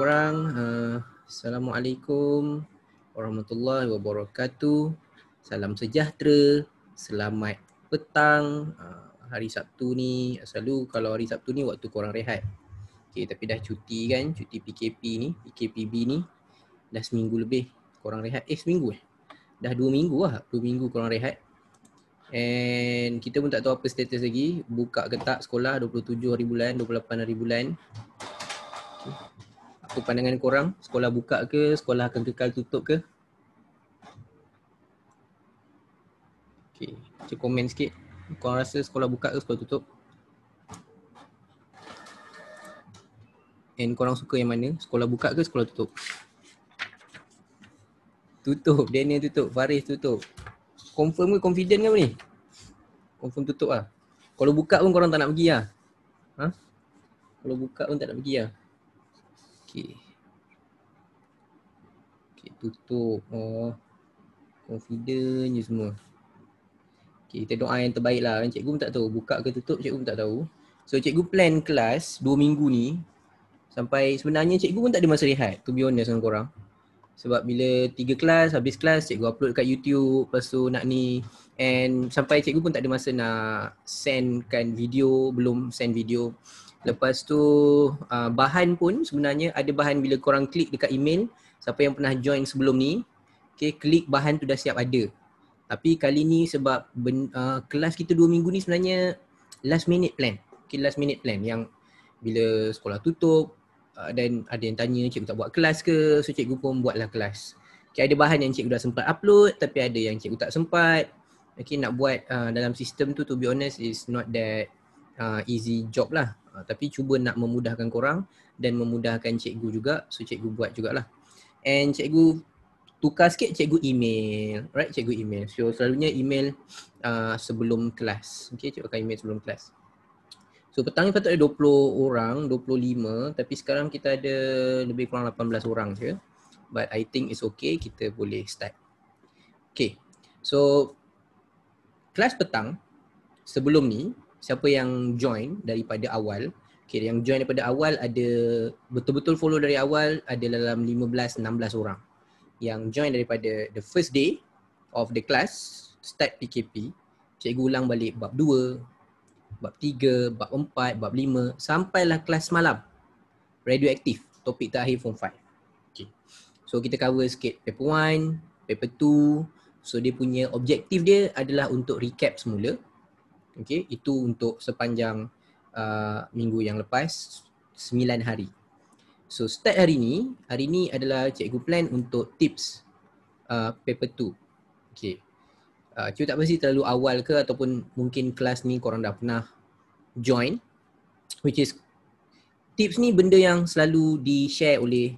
korang. Uh, Assalamualaikum warahmatullahi wabarakatuh. Salam sejahtera. Selamat petang uh, hari Sabtu ni. Selalu kalau hari Sabtu ni waktu korang rehat. Okay, tapi dah cuti kan? Cuti PKP ni, PKPB ni. Dah seminggu lebih korang rehat. Eh, seminggu eh? Dah dua minggu lah. Dua minggu korang rehat. And kita pun tak tahu apa status lagi. Buka ke tak sekolah 27 hari bulan, 28 hari bulan. Apa pandangan korang, sekolah buka ke, sekolah akan kekal tutup ke? Okay, macam komen sikit. Korang rasa sekolah buka ke, sekolah tutup? And korang suka yang mana? Sekolah buka ke, sekolah tutup? Tutup, Daniel tutup, Faris tutup. Confirm ke, confident ke apa ni? Confirm tutup lah. Kalau buka pun korang tak nak pergi lah. Ha? Kalau buka pun tak nak pergi lah. Okey. Okey, tutup oh, confident je semua. Okey, kita doa yang terbaik lah. Cikgu pun tak tahu. Buka ke tutup, cikgu pun tak tahu. So, cikgu plan kelas dua minggu ni sampai sebenarnya cikgu pun tak ada masa rehat. To be honest dengan korang. Sebab bila tiga kelas, habis kelas, cikgu upload kat YouTube. Lepas tu nak ni. And sampai cikgu pun tak ada masa nak sendkan video. Belum send video. Lepas tu uh, bahan pun sebenarnya ada bahan bila korang klik dekat email siapa yang pernah join sebelum ni, okay, klik bahan tu dah siap ada. Tapi kali ni sebab ben, uh, kelas kita dua minggu ni sebenarnya last minute plan. Okay, last minute plan yang bila sekolah tutup ah, dan uh, ada yang tanya cikgu tak buat kelas ke, so cikgu pun buatlah kelas. Okay, ada bahan yang cikgu dah sempat upload tapi ada yang cikgu tak sempat. Okay, nak buat uh, dalam sistem tu to be honest is not that uh, easy job lah uh, tapi cuba nak memudahkan korang dan memudahkan cikgu juga so cikgu buat jugalah and cikgu tukar sikit cikgu email right cikgu email so selalunya email uh, sebelum kelas Okay, cikgu akan email sebelum kelas so petang ni patut ada 20 orang 25 tapi sekarang kita ada lebih kurang 18 orang je but i think it's okay kita boleh start Okay. so kelas petang sebelum ni siapa yang join daripada awal Okay, yang join daripada awal ada betul-betul follow dari awal ada dalam 15-16 orang yang join daripada the first day of the class start PKP cikgu ulang balik bab 2 bab 3, bab 4, bab 5 sampailah kelas malam radioaktif topik terakhir form 5 okay. so kita cover sikit paper 1, paper 2 so dia punya objektif dia adalah untuk recap semula Okay, itu untuk sepanjang uh, minggu yang lepas 9 hari. So start hari ni, hari ni adalah cikgu plan untuk tips uh, paper 2. Okay. Uh, cikgu tak pasti terlalu awal ke ataupun mungkin kelas ni korang dah pernah join which is tips ni benda yang selalu di-share oleh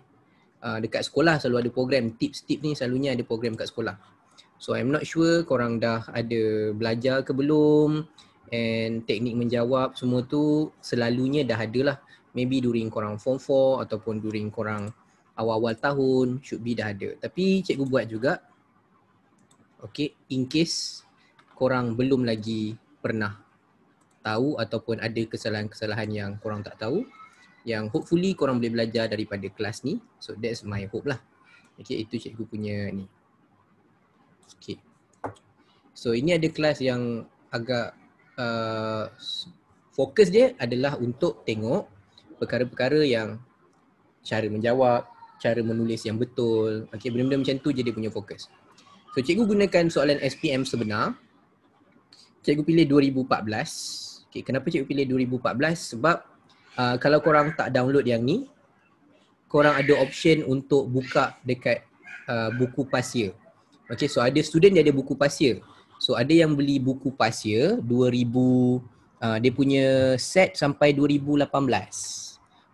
uh, dekat sekolah selalu ada program tips-tips ni selalunya ada program dekat sekolah. So I'm not sure korang dah ada belajar ke belum and teknik menjawab semua tu selalunya dah ada lah. Maybe during korang form 4 ataupun during korang awal-awal tahun should be dah ada. Tapi cikgu buat juga okay in case korang belum lagi pernah tahu ataupun ada kesalahan-kesalahan yang korang tak tahu yang hopefully korang boleh belajar daripada kelas ni. So that's my hope lah. Okay, itu cikgu punya ni. Okay. So ini ada kelas yang agak uh, fokus dia adalah untuk tengok perkara-perkara yang cara menjawab, cara menulis yang betul. Okay, benda-benda macam tu je dia punya fokus. So cikgu gunakan soalan SPM sebenar. Cikgu pilih 2014. Okay, kenapa cikgu pilih 2014? Sebab uh, kalau korang tak download yang ni, korang ada option untuk buka dekat uh, buku pasir. Okay so ada student dia ada buku pasir So ada yang beli buku pasir 2000 uh, Dia punya set sampai 2018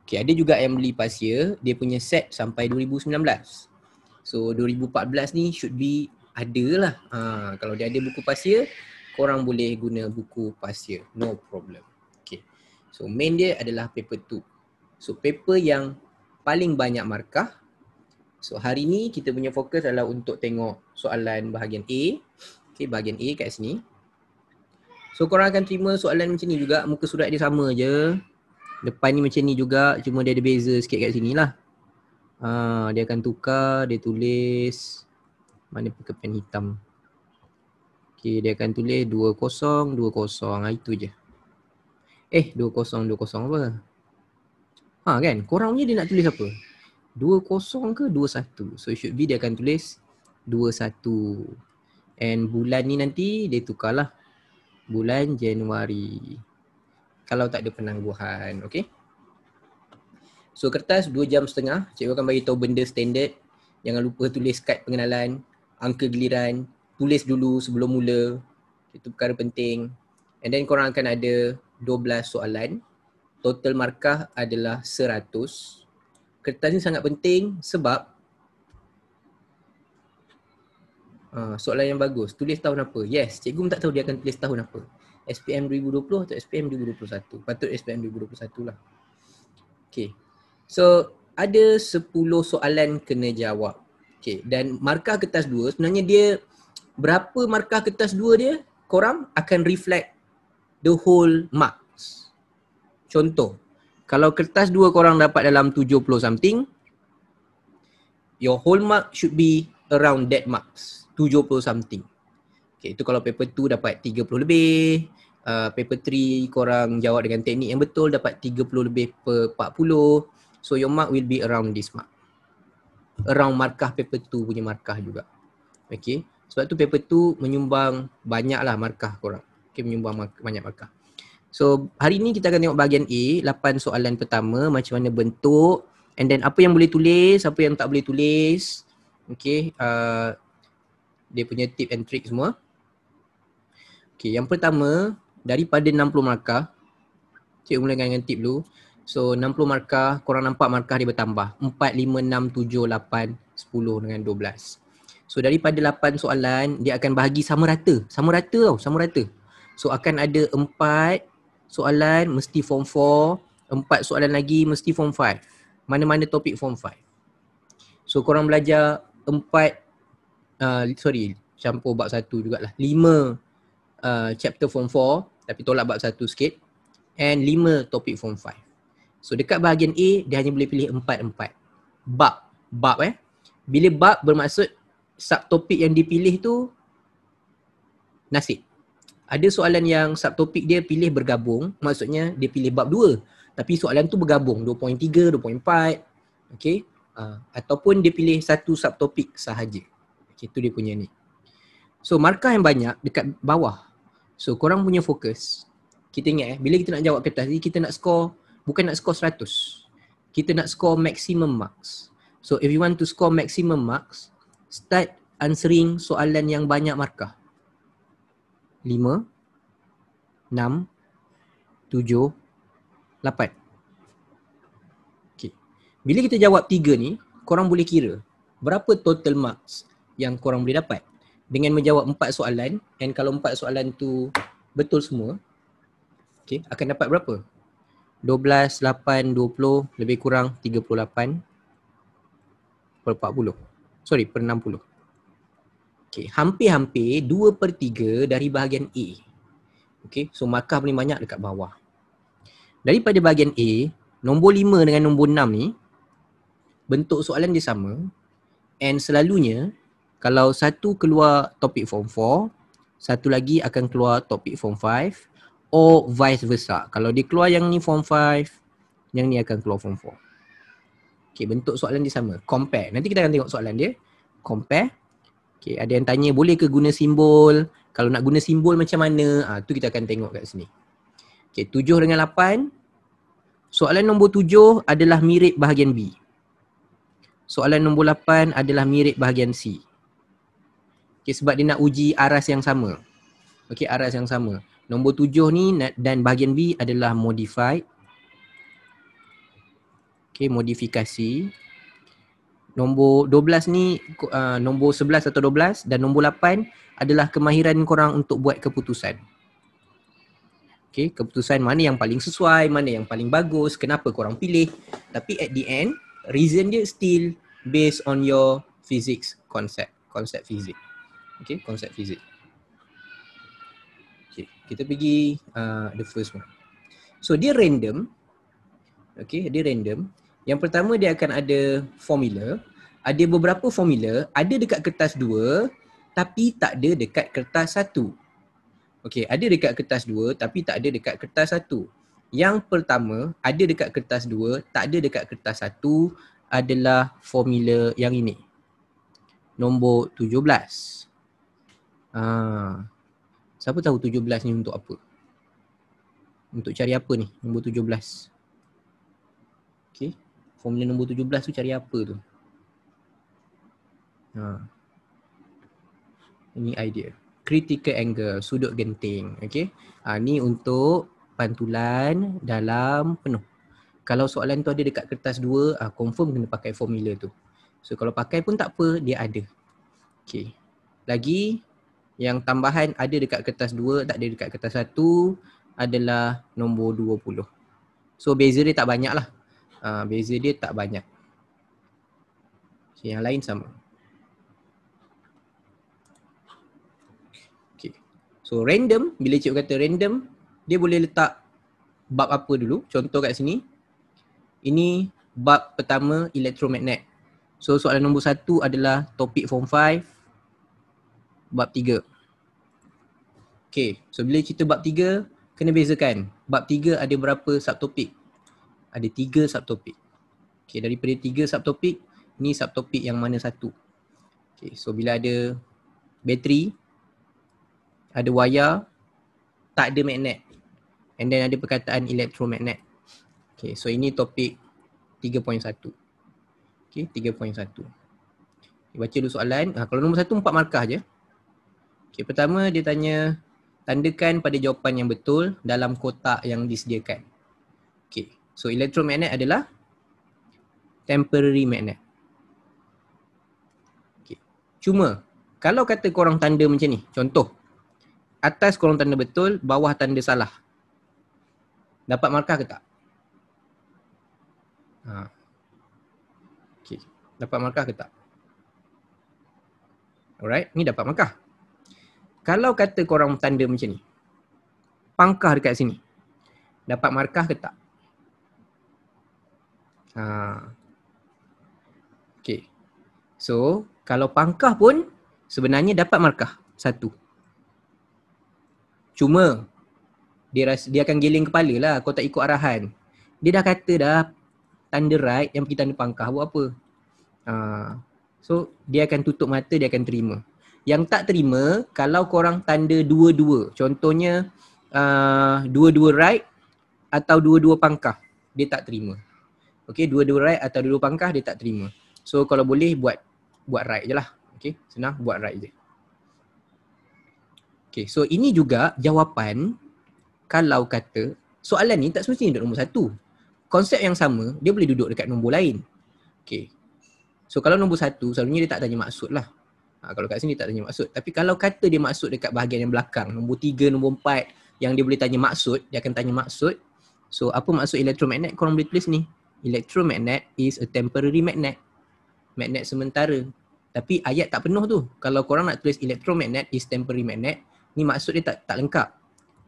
Okay ada juga yang beli pasir Dia punya set sampai 2019 So 2014 ni should be ada lah uh, Kalau dia ada buku pasir Korang boleh guna buku pasir No problem Okay So main dia adalah paper 2 So paper yang paling banyak markah So hari ni kita punya fokus adalah untuk tengok soalan bahagian A. Okay, bahagian A kat sini. So korang akan terima soalan macam ni juga. Muka surat dia sama je. Depan ni macam ni juga. Cuma dia ada beza sikit kat sini lah. Ha, dia akan tukar, dia tulis. Mana pakai pen hitam. Okay, dia akan tulis 20, 20. Ha, itu je. Eh, 20, 20 apa? Ha kan? Korang punya dia nak tulis apa? 2 kosong ke 2 satu So it should be dia akan tulis 2 satu And bulan ni nanti dia tukarlah Bulan Januari Kalau tak ada penangguhan okay So kertas 2 jam setengah Cikgu akan bagi tahu benda standard Jangan lupa tulis kad pengenalan Angka geliran, Tulis dulu sebelum mula Itu perkara penting And then korang akan ada 12 soalan Total markah adalah kertas ni sangat penting sebab uh, soalan yang bagus, tulis tahun apa? Yes, cikgu tak tahu dia akan tulis tahun apa. SPM 2020 atau SPM 2021? Patut SPM 2021 lah. Okay. So, ada 10 soalan kena jawab. Okay. Dan markah kertas 2, sebenarnya dia berapa markah kertas 2 dia korang akan reflect the whole marks. Contoh, kalau kertas dua korang dapat dalam 70 something your whole mark should be around that marks 70 something okay itu kalau paper 2 dapat 30 lebih Uh, paper 3 korang jawab dengan teknik yang betul dapat 30 lebih per 40 so your mark will be around this mark around markah paper 2 punya markah juga okay sebab tu paper 2 menyumbang banyaklah markah korang okay menyumbang mark- banyak markah So hari ni kita akan tengok bahagian A, lapan soalan pertama macam mana bentuk and then apa yang boleh tulis, apa yang tak boleh tulis. Okay, uh, dia punya tip and trick semua. Okay, yang pertama daripada 60 markah, cikgu mulakan dengan tip dulu. So 60 markah, korang nampak markah dia bertambah. 4, 5, 6, 7, 8, 10 dengan 12. So daripada 8 soalan dia akan bahagi sama rata. Sama rata tau, sama rata. So akan ada soalan mesti form 4 Empat soalan lagi mesti form 5 Mana-mana topik form 5 So korang belajar empat uh, Sorry campur bab satu jugalah Lima uh, chapter form 4 Tapi tolak bab satu sikit And lima topik form 5 So dekat bahagian A dia hanya boleh pilih empat-empat Bab, bab eh Bila bab bermaksud subtopik yang dipilih tu Nasib ada soalan yang subtopik dia pilih bergabung maksudnya dia pilih bab 2 tapi soalan tu bergabung 2.3 2.4 okay? uh, ataupun dia pilih satu subtopik sahaja okey tu dia punya ni so markah yang banyak dekat bawah so korang punya fokus kita ingat eh bila kita nak jawab kertas ni kita nak skor bukan nak skor 100 kita nak skor maximum marks so if you want to score maximum marks start answering soalan yang banyak markah lima, enam, tujuh, lapan. Okay. Bila kita jawab tiga ni, korang boleh kira berapa total marks yang korang boleh dapat dengan menjawab empat soalan and kalau empat soalan tu betul semua okay, akan dapat berapa? 12, 8, 20, lebih kurang 38 per 40 sorry per 60 Okay, hampir-hampir dua per tiga dari bahagian A. Okay, so markah paling banyak dekat bawah. Daripada bahagian A, nombor lima dengan nombor enam ni, bentuk soalan dia sama. And selalunya, kalau satu keluar topik form 4, satu lagi akan keluar topik form 5 or vice versa. Kalau dia keluar yang ni form 5, yang ni akan keluar form 4. Okay, bentuk soalan dia sama. Compare. Nanti kita akan tengok soalan dia. Compare. Okay, ada yang tanya boleh ke guna simbol? Kalau nak guna simbol macam mana? Ah, ha, tu kita akan tengok kat sini. Okay, tujuh dengan lapan. Soalan nombor tujuh adalah mirip bahagian B. Soalan nombor lapan adalah mirip bahagian C. Okay, sebab dia nak uji aras yang sama. Okay, aras yang sama. Nombor tujuh ni dan bahagian B adalah modified. Okay, modifikasi. Modifikasi. Nombor 12 ni uh, nombor 11 atau 12 dan nombor 8 adalah kemahiran korang untuk buat keputusan. Okay, keputusan mana yang paling sesuai, mana yang paling bagus, kenapa korang pilih. Tapi at the end, reason dia still based on your physics concept. Concept fizik. Okay, concept fizik. Okay, kita pergi uh, the first one. So dia random. Okay, dia random. Yang pertama dia akan ada formula ada beberapa formula ada dekat kertas dua, tapi tak ada dekat kertas satu. Okey, ada dekat kertas dua, tapi tak ada dekat kertas satu. Yang pertama, ada dekat kertas dua, tak ada dekat kertas satu adalah formula yang ini. Nombor tujuh belas. Ha. Siapa tahu tujuh belas ni untuk apa? Untuk cari apa ni? Nombor tujuh belas? Okey. Formula nombor tujuh belas tu cari apa tu? Ha. Ini idea. Critical angle, sudut genting. Okay. Ha, ni untuk pantulan dalam penuh. Kalau soalan tu ada dekat kertas dua, ha, confirm kena pakai formula tu. So kalau pakai pun tak apa, dia ada. Okay. Lagi, yang tambahan ada dekat kertas dua, tak ada dekat kertas satu adalah nombor dua puluh. So beza dia tak banyak lah. Ha, beza dia tak banyak. So, yang lain sama. So random, bila cikgu kata random, dia boleh letak bab apa dulu. Contoh kat sini. Ini bab pertama elektromagnet. So soalan nombor satu adalah topik form 5, bab 3. Okay, so bila cerita bab 3, kena bezakan. Bab 3 ada berapa subtopik? Ada 3 subtopik. Okay, daripada 3 subtopik, ni subtopik yang mana satu. Okay, so bila ada bateri, ada wayar tak ada magnet and then ada perkataan elektromagnet Okay, so ini topik 3.1 okey 3.1 baca dulu soalan ha, kalau nombor 1 empat markah je Okay, pertama dia tanya tandakan pada jawapan yang betul dalam kotak yang disediakan Okay, so elektromagnet adalah temporary magnet Okay, cuma kalau kata korang tanda macam ni contoh atas kurung tanda betul, bawah tanda salah. Dapat markah ke tak? Ha. Okay. Dapat markah ke tak? Alright, ni dapat markah. Kalau kata korang tanda macam ni. Pangkah dekat sini. Dapat markah ke tak? Ha. Okay. So, kalau pangkah pun sebenarnya dapat markah. Satu. Cuma dia rasa, dia akan giling kepala lah kau tak ikut arahan. Dia dah kata dah tanda right yang pergi tanda pangkah buat apa. Uh, so dia akan tutup mata dia akan terima. Yang tak terima kalau korang orang tanda dua-dua. Contohnya uh, dua-dua right atau dua-dua pangkah dia tak terima. Okay dua-dua right atau dua-dua pangkah dia tak terima. So kalau boleh buat buat right je lah. Okay senang buat right je. Okay, so ini juga jawapan kalau kata soalan ni tak semestinya duduk nombor satu. Konsep yang sama, dia boleh duduk dekat nombor lain. Okay. So kalau nombor satu, selalunya dia tak tanya maksud lah. Ha, kalau kat sini tak tanya maksud. Tapi kalau kata dia maksud dekat bahagian yang belakang, nombor tiga, nombor empat, yang dia boleh tanya maksud, dia akan tanya maksud. So apa maksud elektromagnet korang boleh tulis ni? Elektromagnet is a temporary magnet. Magnet sementara. Tapi ayat tak penuh tu. Kalau korang nak tulis elektromagnet is temporary magnet, ni maksud dia tak tak lengkap.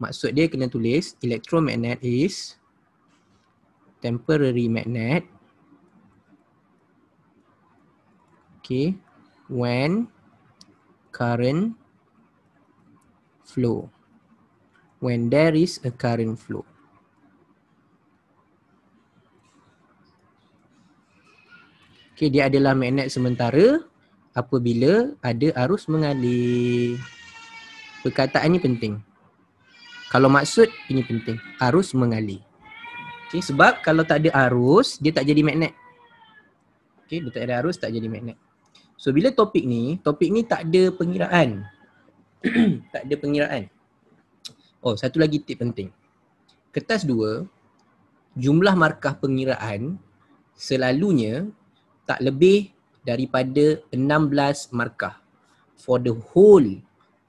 Maksud dia kena tulis electromagnet is temporary magnet. Okay. When current flow. When there is a current flow. Okay, dia adalah magnet sementara apabila ada arus mengalir perkataan ni penting. Kalau maksud ini penting, arus mengalir. Okay, sebab kalau tak ada arus, dia tak jadi magnet. Okay, dia tak ada arus, tak jadi magnet. So bila topik ni, topik ni tak ada pengiraan. tak ada pengiraan. Oh, satu lagi tip penting. Kertas dua, jumlah markah pengiraan selalunya tak lebih daripada 16 markah for the whole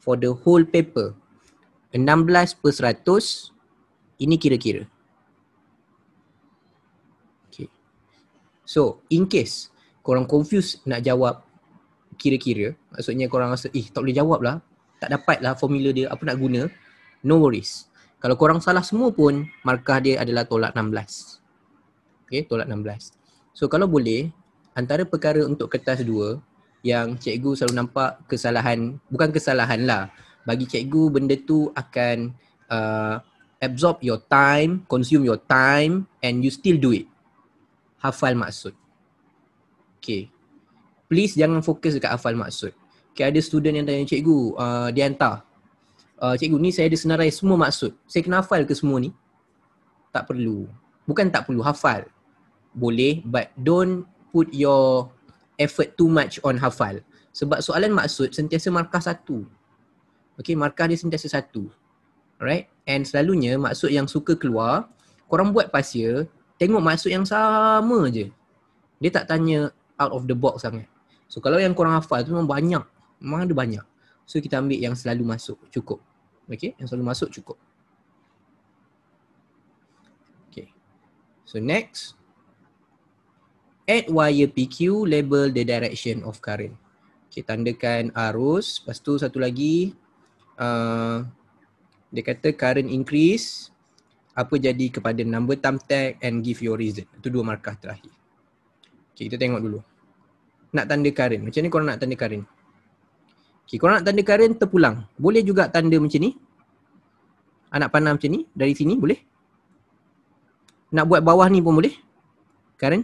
for the whole paper 16 per 100 ini kira-kira okay. so in case korang confused nak jawab kira-kira maksudnya korang rasa eh tak boleh jawab lah tak dapat lah formula dia apa nak guna no worries kalau korang salah semua pun markah dia adalah tolak 16 okay, tolak 16 so kalau boleh antara perkara untuk kertas yang cikgu selalu nampak kesalahan bukan kesalahan lah bagi cikgu benda tu akan uh, absorb your time consume your time and you still do it hafal maksud okay please jangan fokus dekat hafal maksud okay ada student yang tanya cikgu uh, dia hantar uh, cikgu ni saya ada senarai semua maksud saya kena hafal ke semua ni tak perlu bukan tak perlu hafal boleh but don't put your effort too much on hafal sebab soalan maksud sentiasa markah satu okay? markah dia sentiasa satu alright and selalunya maksud yang suka keluar korang buat pasir. tengok maksud yang sama je dia tak tanya out of the box sangat so kalau yang korang hafal tu memang banyak memang ada banyak so kita ambil yang selalu masuk cukup okay? yang selalu masuk cukup okey so next at wire PQ label the direction of current. Okay, tandakan arus. Lepas tu satu lagi. Uh, dia kata current increase. Apa jadi kepada number thumbtack and give your reason. Itu dua markah terakhir. Okay, kita tengok dulu. Nak tanda current. Macam ni korang nak tanda current. Okay, korang nak tanda current terpulang. Boleh juga tanda macam ni. Anak panah macam ni. Dari sini boleh. Nak buat bawah ni pun boleh. Current.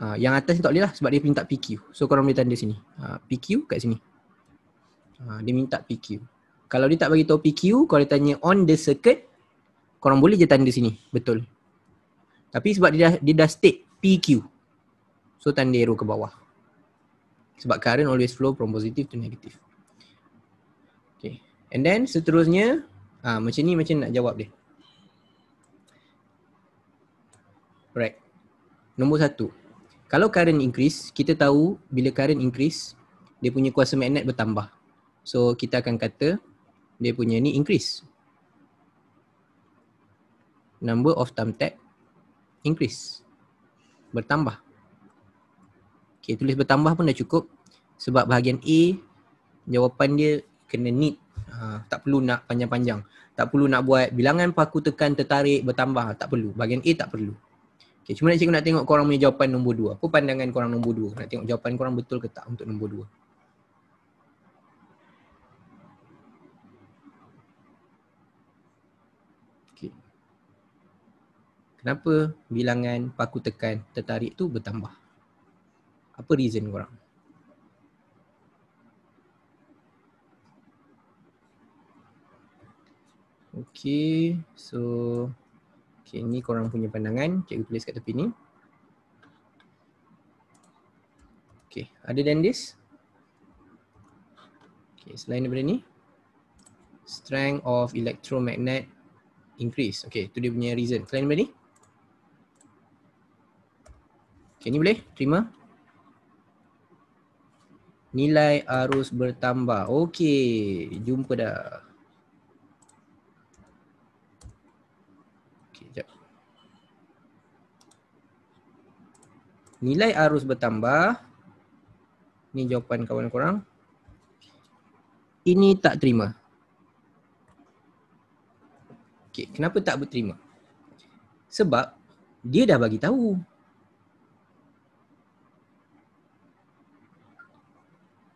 Uh, yang atas ni tak boleh lah sebab dia minta PQ. So korang boleh tanda sini. Uh, ah, PQ kat sini. Uh, dia minta PQ. Kalau dia tak bagi tahu PQ, kalau dia tanya on the circuit, korang boleh je tanda sini. Betul. Tapi sebab dia dah, dia dah state PQ. So tanda arrow ke bawah. Sebab current always flow from positive to negative. Okay. And then seterusnya, uh, macam ni macam nak jawab dia. Right. Nombor satu kalau current increase, kita tahu bila current increase, dia punya kuasa magnet bertambah. So kita akan kata dia punya ni increase. Number of thumbtack increase. Bertambah. Okay, tulis bertambah pun dah cukup. Sebab bahagian A, jawapan dia kena need. Ha, tak perlu nak panjang-panjang. Tak perlu nak buat bilangan paku tekan tertarik bertambah. Tak perlu. Bahagian A tak perlu. Okay, cuma cikgu nak tengok korang punya jawapan nombor dua. Apa pandangan korang nombor dua? Nak tengok jawapan korang betul ke tak untuk nombor dua? Okay. Kenapa bilangan paku tekan tertarik tu bertambah? Apa reason korang? Okay, so Okay, ni korang punya pandangan. Cikgu tulis kat tepi ni. Okay, ada than this? Okay, selain daripada ni. Strength of electromagnet increase. Okay, tu dia punya reason. Selain daripada ni? Okay, ni boleh? Terima? Nilai arus bertambah. Okay, jumpa dah. nilai arus bertambah ni jawapan kawan korang ini tak terima okey kenapa tak berterima sebab dia dah bagi tahu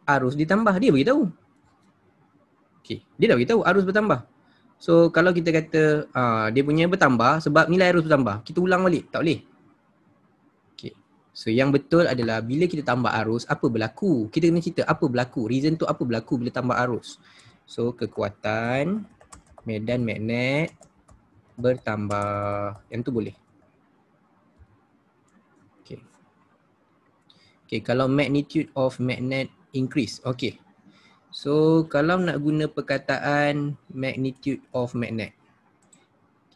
arus ditambah dia bagi tahu okey dia dah bagi tahu arus bertambah So kalau kita kata uh, dia punya bertambah sebab nilai arus bertambah. Kita ulang balik. Tak boleh. So yang betul adalah bila kita tambah arus apa berlaku? Kita kena cerita apa berlaku? Reason tu apa berlaku bila tambah arus? So kekuatan medan magnet bertambah. Yang tu boleh. Okay. Okay kalau magnitude of magnet increase. Okay. So kalau nak guna perkataan magnitude of magnet.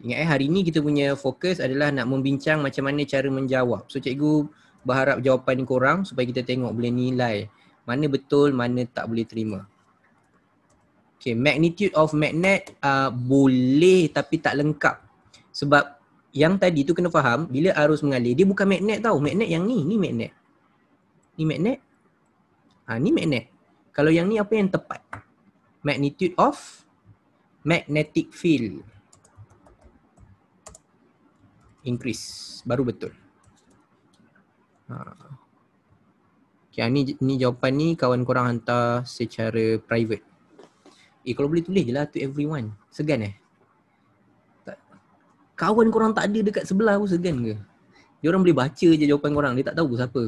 Ingat eh hari ni kita punya fokus adalah nak membincang macam mana cara menjawab. So cikgu berharap jawapan korang supaya kita tengok boleh nilai mana betul, mana tak boleh terima. Okay, magnitude of magnet uh, boleh tapi tak lengkap. Sebab yang tadi tu kena faham, bila arus mengalir, dia bukan magnet tau. Magnet yang ni, ni magnet. Ni magnet. Ha, ni magnet. Kalau yang ni apa yang tepat? Magnitude of magnetic field. Increase. Baru betul. Okay, ah, ni, ni jawapan ni kawan korang hantar secara private. Eh, kalau boleh tulis je lah to everyone. Segan eh? Tak. Kawan korang tak ada dekat sebelah pun segan ke? Dia orang boleh baca je jawapan korang. Dia tak tahu siapa.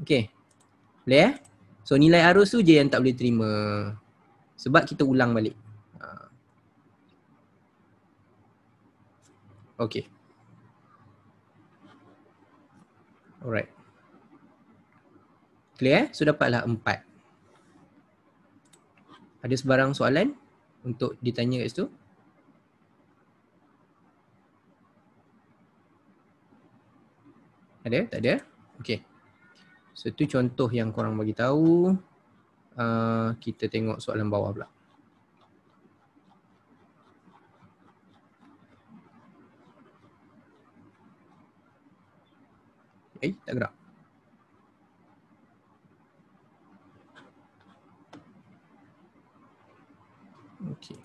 Okay. Boleh eh? So nilai arus tu je yang tak boleh terima. Sebab kita ulang balik. Ah. Okay. Alright. Clear? Eh? So dapatlah empat. Ada sebarang soalan untuk ditanya kat situ? Ada? Tak ada? Okay. So tu contoh yang korang bagi tahu. Uh, kita tengok soalan bawah pula. Eh, tak gerak. Okay.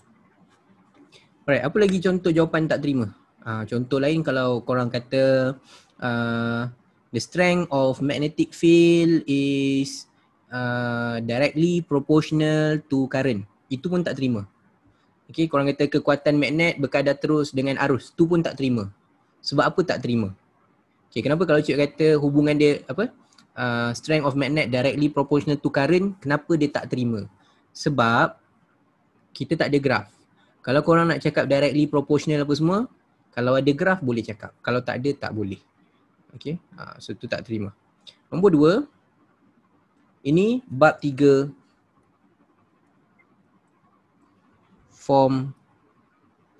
Alright, apa lagi contoh jawapan tak terima? Uh, contoh lain kalau korang kata uh, the strength of magnetic field is uh, directly proportional to current. Itu pun tak terima. Okay, korang kata kekuatan magnet berkadar terus dengan arus. Itu pun tak terima. Sebab apa tak terima? Okay, kenapa kalau cik kata hubungan dia apa? Uh, strength of magnet directly proportional to current, kenapa dia tak terima? Sebab kita tak ada graf. Kalau korang nak cakap directly proportional apa semua, kalau ada graf boleh cakap. Kalau tak ada, tak boleh. Okay, uh, so tu tak terima. Nombor dua, ini bab tiga form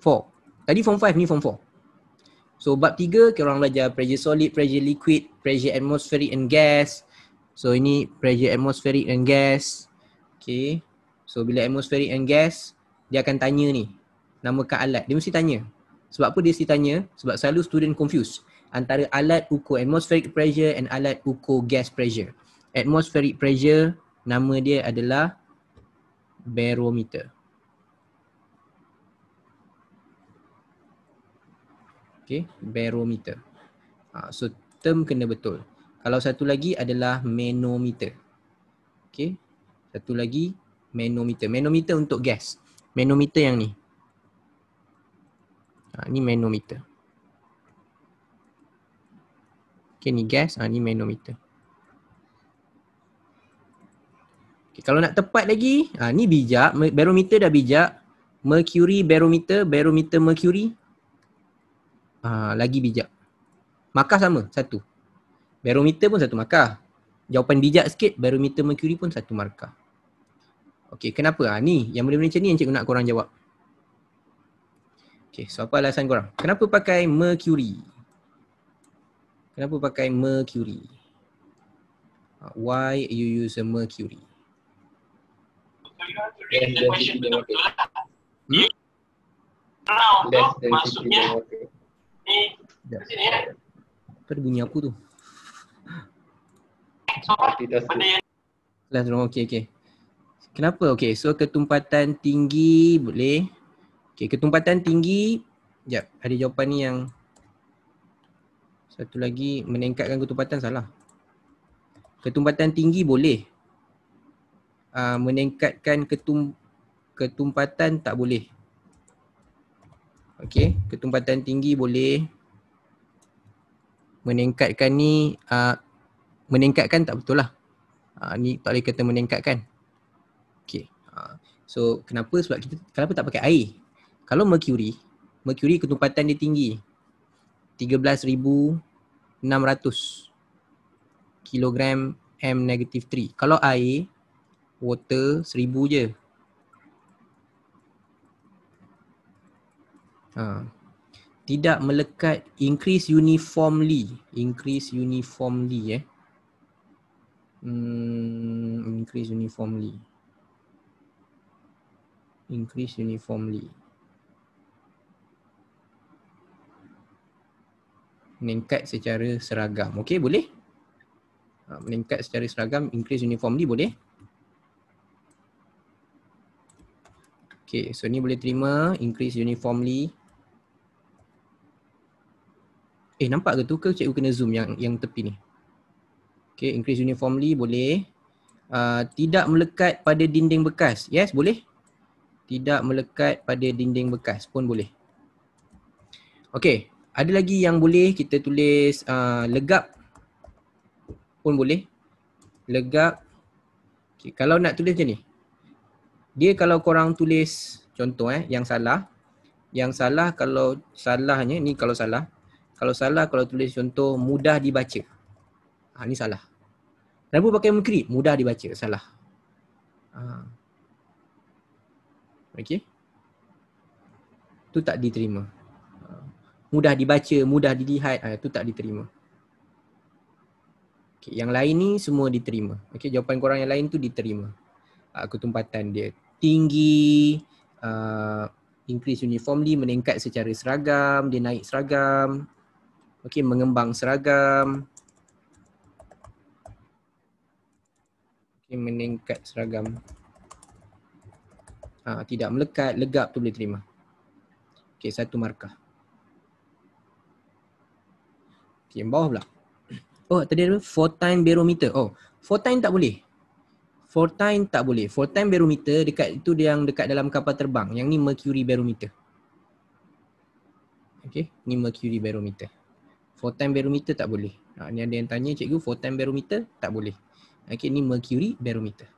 4. Tadi form 5 ni form 4. So bab tiga kita orang belajar pressure solid, pressure liquid, pressure atmospheric and gas. So ini pressure atmospheric and gas. Okay. So bila atmospheric and gas, dia akan tanya ni. Namakan alat. Dia mesti tanya. Sebab apa dia mesti tanya? Sebab selalu student confuse. Antara alat ukur atmospheric pressure and alat ukur gas pressure. Atmospheric pressure, nama dia adalah barometer. okay, barometer. Uh, so term kena betul. Kalau satu lagi adalah manometer. Okay. Satu lagi manometer. Manometer untuk gas. Manometer yang ni. Ha, ni manometer. Okay ni gas. Ha, ni manometer. Okay, kalau nak tepat lagi. Ha, ni bijak. Barometer dah bijak. Mercury barometer. Barometer mercury uh, lagi bijak. Markah sama, satu. Barometer pun satu markah. Jawapan bijak sikit, barometer mercury pun satu markah. Okay, kenapa? Ha, ni, yang boleh macam ni yang cikgu nak korang jawab. Okay, so apa alasan korang? Kenapa pakai mercury? Kenapa pakai mercury? Ah, why you use a mercury? Hmm? Now, maksudnya Ya. ni eh? Apa ada bunyi aku tu? Kelas rumah, okay. okey. Kenapa? Okay, so ketumpatan tinggi boleh. Okay, ketumpatan tinggi. Sekejap, ada jawapan ni yang satu lagi meningkatkan ketumpatan salah. Ketumpatan tinggi boleh. Uh, meningkatkan ketum, ketumpatan tak boleh. Okey, ketumpatan tinggi boleh meningkatkan ni uh, meningkatkan tak betul lah. Uh, ni tak boleh kata meningkatkan. Okey. Uh, so kenapa sebab kita kenapa tak pakai air? Kalau mercury, mercury ketumpatan dia tinggi. 13600 kilogram M negative 3. Kalau air, water 1000 je. Ha. Tidak melekat increase uniformly. Increase uniformly eh. Hmm, increase uniformly. Increase uniformly. Meningkat secara seragam. Okey boleh? Ha, meningkat secara seragam, increase uniformly boleh? Okay, so ni boleh terima increase uniformly Eh nampak ke tu ke cikgu kena zoom yang yang tepi ni? Okay, increase uniformly boleh. Uh, tidak melekat pada dinding bekas. Yes, boleh? Tidak melekat pada dinding bekas pun boleh. Okay, ada lagi yang boleh kita tulis uh, legap pun boleh. Legap. Okay, kalau nak tulis macam ni. Dia kalau korang tulis contoh eh, yang salah. Yang salah kalau salahnya, ni kalau salah kalau salah kalau tulis contoh mudah dibaca. Ha ni salah. Kenapa pakai mukri? Mudah dibaca, salah. Ha. Okey. Tu tak diterima. Ah. Mudah dibaca, mudah dilihat, ha, tu tak diterima. Okay, yang lain ni semua diterima. Okey, jawapan korang yang lain tu diterima. Ha, ketumpatan dia tinggi, uh, increase uniformly, meningkat secara seragam, dia naik seragam, okay, mengembang seragam okay, meningkat seragam ha, tidak melekat legap tu boleh terima okey satu markah okey yang bawah pula oh tadi ada photon barometer oh photon tak boleh Four time tak boleh. Four time barometer dekat itu dia yang dekat dalam kapal terbang. Yang ni mercury barometer. Okay. Ni mercury barometer photon barometer tak boleh. Ha, ni ada yang tanya cikgu photon barometer tak boleh. Okay, ni mercury barometer.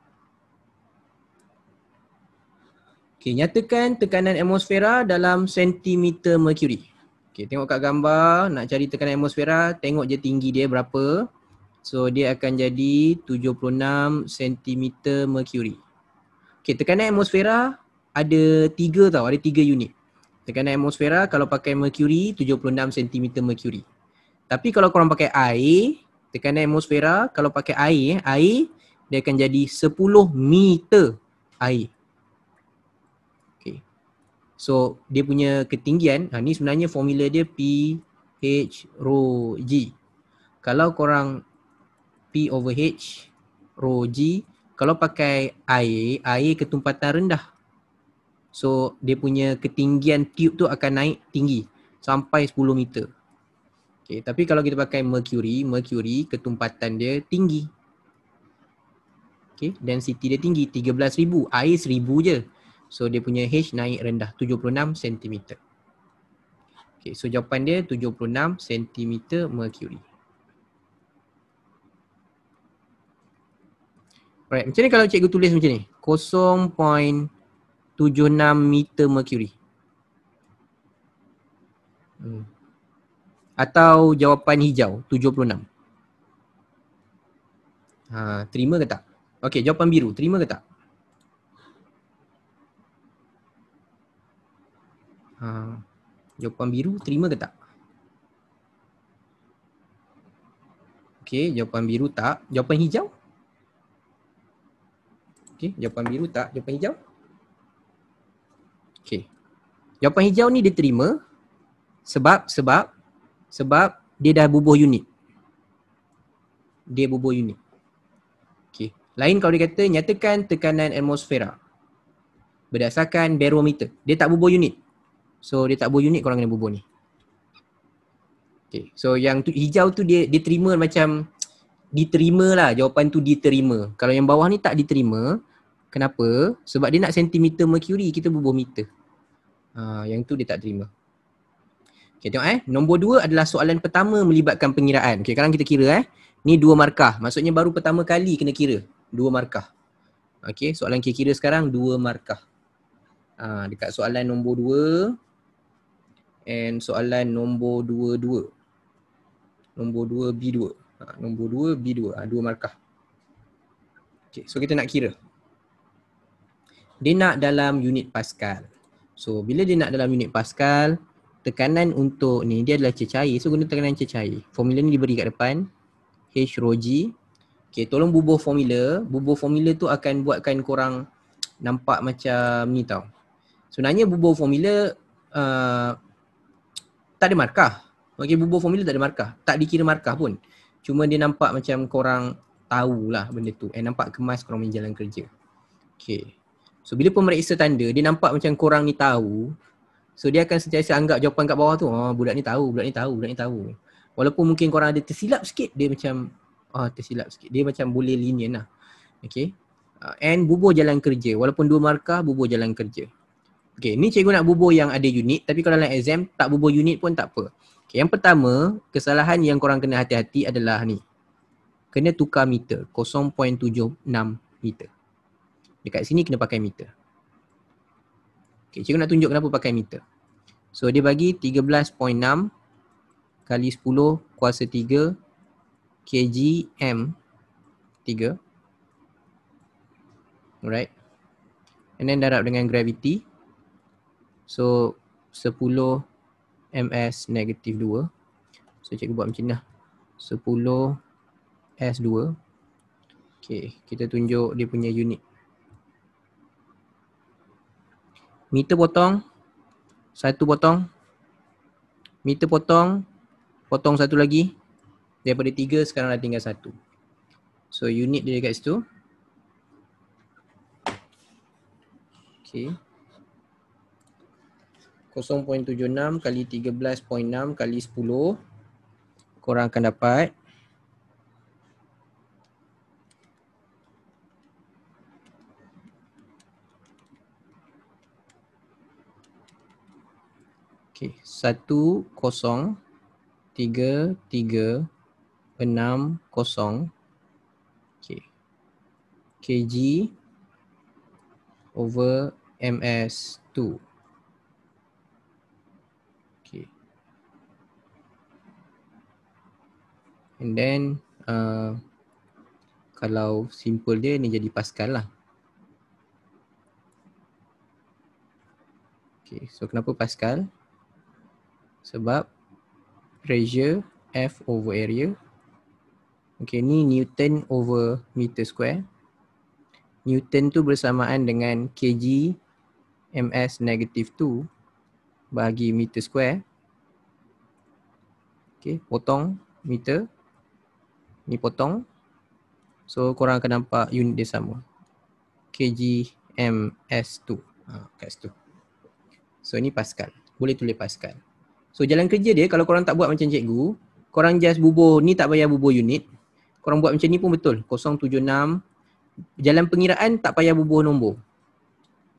Okay, nyatakan tekanan atmosfera dalam sentimeter mercury. Okay, tengok kat gambar nak cari tekanan atmosfera tengok je tinggi dia berapa. So dia akan jadi 76 sentimeter mercury. Okay, tekanan atmosfera ada tiga tau, ada tiga unit. Tekanan atmosfera kalau pakai mercury 76 sentimeter mercury. Tapi kalau korang pakai air, tekanan atmosfera, kalau pakai air, air dia akan jadi 10 meter air. Okay. So dia punya ketinggian, ha, ni sebenarnya formula dia P H rho G. Kalau korang P over H rho G, kalau pakai air, air ketumpatan rendah. So dia punya ketinggian tube tu akan naik tinggi sampai 10 meter. Okay, tapi kalau kita pakai mercury, mercury ketumpatan dia tinggi. Okay, density dia tinggi, 13,000. Air 1,000 je. So dia punya H naik rendah, 76 cm. Okay, so jawapan dia 76 cm mercury. Alright, macam ni kalau cikgu tulis macam ni. 0.76 meter mercury. Hmm. Atau jawapan hijau 76 ha, Terima ke tak? Okey jawapan biru terima ke tak? Ha, jawapan biru terima ke tak? Okey jawapan biru tak Jawapan hijau? Okey jawapan biru tak Jawapan hijau? Okey Jawapan hijau ni diterima sebab sebab sebab dia dah bubuh unit. Dia bubuh unit. Okay. Lain kalau dia kata nyatakan tekanan atmosfera berdasarkan barometer. Dia tak bubuh unit. So dia tak bubuh unit korang kena bubuh ni. Okay. So yang tu, hijau tu dia, dia terima macam diterima lah jawapan tu diterima. Kalau yang bawah ni tak diterima kenapa? Sebab dia nak sentimeter mercury kita bubuh meter. Uh, yang tu dia tak terima. Okay, tengok eh. Nombor dua adalah soalan pertama melibatkan pengiraan. Okay, sekarang kita kira eh. Ni dua markah. Maksudnya baru pertama kali kena kira. Dua markah. Okay, soalan kira-kira sekarang dua markah. Ha, dekat soalan nombor dua. And soalan nombor dua-dua. Nombor dua b dua, Ha, nombor dua b dua, Ha, dua markah. Okay, so kita nak kira. Dia nak dalam unit pascal. So, bila dia nak dalam unit pascal, tekanan untuk ni dia adalah cecair so guna tekanan cecair formula ni diberi kat depan H rho G okay, tolong bubuh formula bubuh formula tu akan buatkan korang nampak macam ni tau sebenarnya bubuh formula uh, tak ada markah Okay, bubuh formula tak ada markah. Tak dikira markah pun. Cuma dia nampak macam korang tahu lah benda tu. Eh, nampak kemas korang main jalan kerja. Okay. So, bila pemeriksa tanda, dia nampak macam korang ni tahu So dia akan sentiasa anggap jawapan kat bawah tu, oh, budak ni tahu, budak ni tahu, budak ni tahu. Walaupun mungkin korang ada tersilap sikit, dia macam ah oh, tersilap sikit. Dia macam boleh linear lah. Okay. Ah, and bubur jalan kerja. Walaupun dua markah, bubur jalan kerja. Okay, ni cikgu nak bubur yang ada unit tapi kalau dalam exam tak bubur unit pun tak apa. Okay, yang pertama, kesalahan yang korang kena hati-hati adalah ni. Kena tukar meter, 0.76 meter. Dekat sini kena pakai meter. Okay, cikgu nak tunjuk kenapa pakai meter. So dia bagi 13.6 kali 10 kuasa 3 kgm 3. Alright. And then darab dengan gravity. So 10 ms negatif 2. So cikgu buat macam ni lah. 10 s2. Okay, kita tunjuk dia punya unit. meter potong satu potong meter potong potong satu lagi daripada tiga sekarang dah tinggal satu so unit dia dekat situ okay 0.76 kali 13.6 kali 10 korang akan dapat 0.76 Okey, satu kosong tiga tiga enam kosong. Okey. Kg over ms2. Okey. And then uh, kalau simple dia ni jadi pascal lah. Okey, so kenapa pascal? sebab pressure F over area Okay ni Newton over meter square Newton tu bersamaan dengan kg ms negative 2 bagi meter square Okay potong meter ni potong So korang akan nampak unit dia sama kg ms 2 ha, kat situ So ni pascal boleh tulis pascal So jalan kerja dia kalau korang tak buat macam cikgu, korang just bubuh ni tak payah bubuh unit. Korang buat macam ni pun betul. 076 jalan pengiraan tak payah bubuh nombor.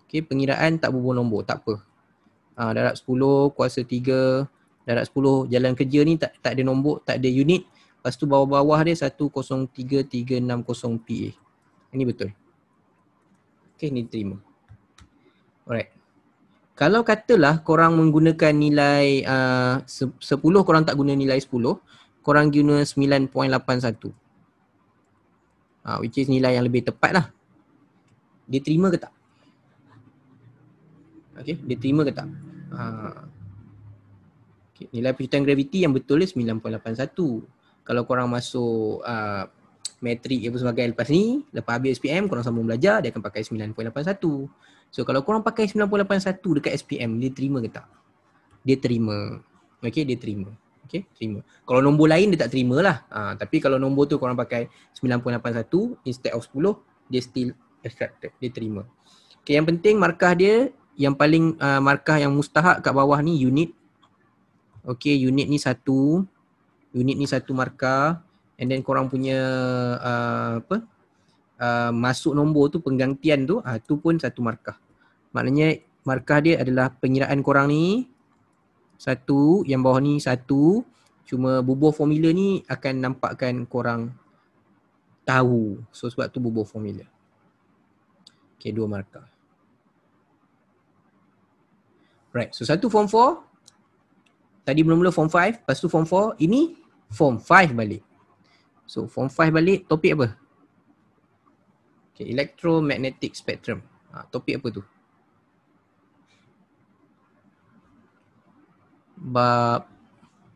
Okay, pengiraan tak bubuh nombor, tak apa. Ha, darab 10 kuasa 3 darab 10 jalan kerja ni tak tak ada nombor, tak ada unit. Lepas tu bawah-bawah dia 103360 PA. Ini betul. Okay, ni terima. Alright kalau katalah korang menggunakan nilai uh, 10, korang tak guna nilai 10, korang guna 9.81. Uh, ah, which is nilai yang lebih tepat lah. Dia terima ke tak? Okay, dia terima ke tak? Uh, okay. Nilai percutan graviti yang betul dia 9.81. Kalau korang masuk uh, ah, metrik apa sebagainya kan, lepas ni, lepas habis SPM, korang sambung belajar, dia akan pakai 9.81. So kalau korang pakai 981 dekat SPM dia terima ke tak? Dia terima. Okay dia terima. Okay terima. Kalau nombor lain dia tak terima lah. Ha, tapi kalau nombor tu korang pakai 981 instead of 10 dia still accepted. Dia terima. Okay yang penting markah dia yang paling uh, markah yang mustahak kat bawah ni unit. Okay unit ni satu. Unit ni satu markah. And then korang punya uh, apa? uh, masuk nombor tu penggantian tu ah uh, tu pun satu markah. Maknanya markah dia adalah pengiraan korang ni satu yang bawah ni satu cuma bubuh formula ni akan nampakkan korang tahu. So sebab tu bubuh formula. Okay, dua markah. Right, so satu form 4. Tadi mula-mula form 5, lepas tu form 4. Ini form 5 balik. So form 5 balik, topik apa? Okay, electromagnetic spectrum. Ha, topik apa tu? Bab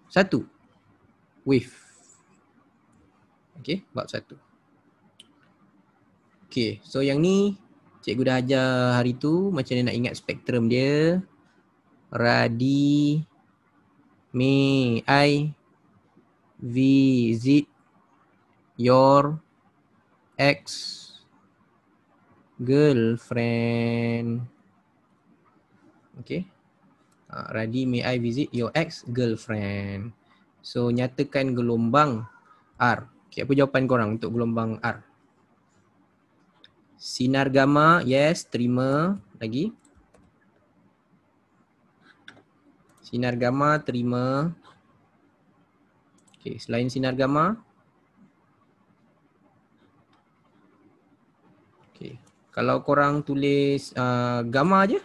satu. Wave. Okay, bab satu. Okay, so yang ni cikgu dah ajar hari tu macam ni nak ingat spektrum dia. Radi, me, I, v, z, your, x, girlfriend. Okay. Uh, ah, ready may I visit your ex-girlfriend. So nyatakan gelombang R. Okay, apa jawapan korang untuk gelombang R? Sinar gamma, yes, terima. Lagi. Sinar gamma, terima. Okay, selain sinar gamma, Kalau korang tulis uh, gamma aja.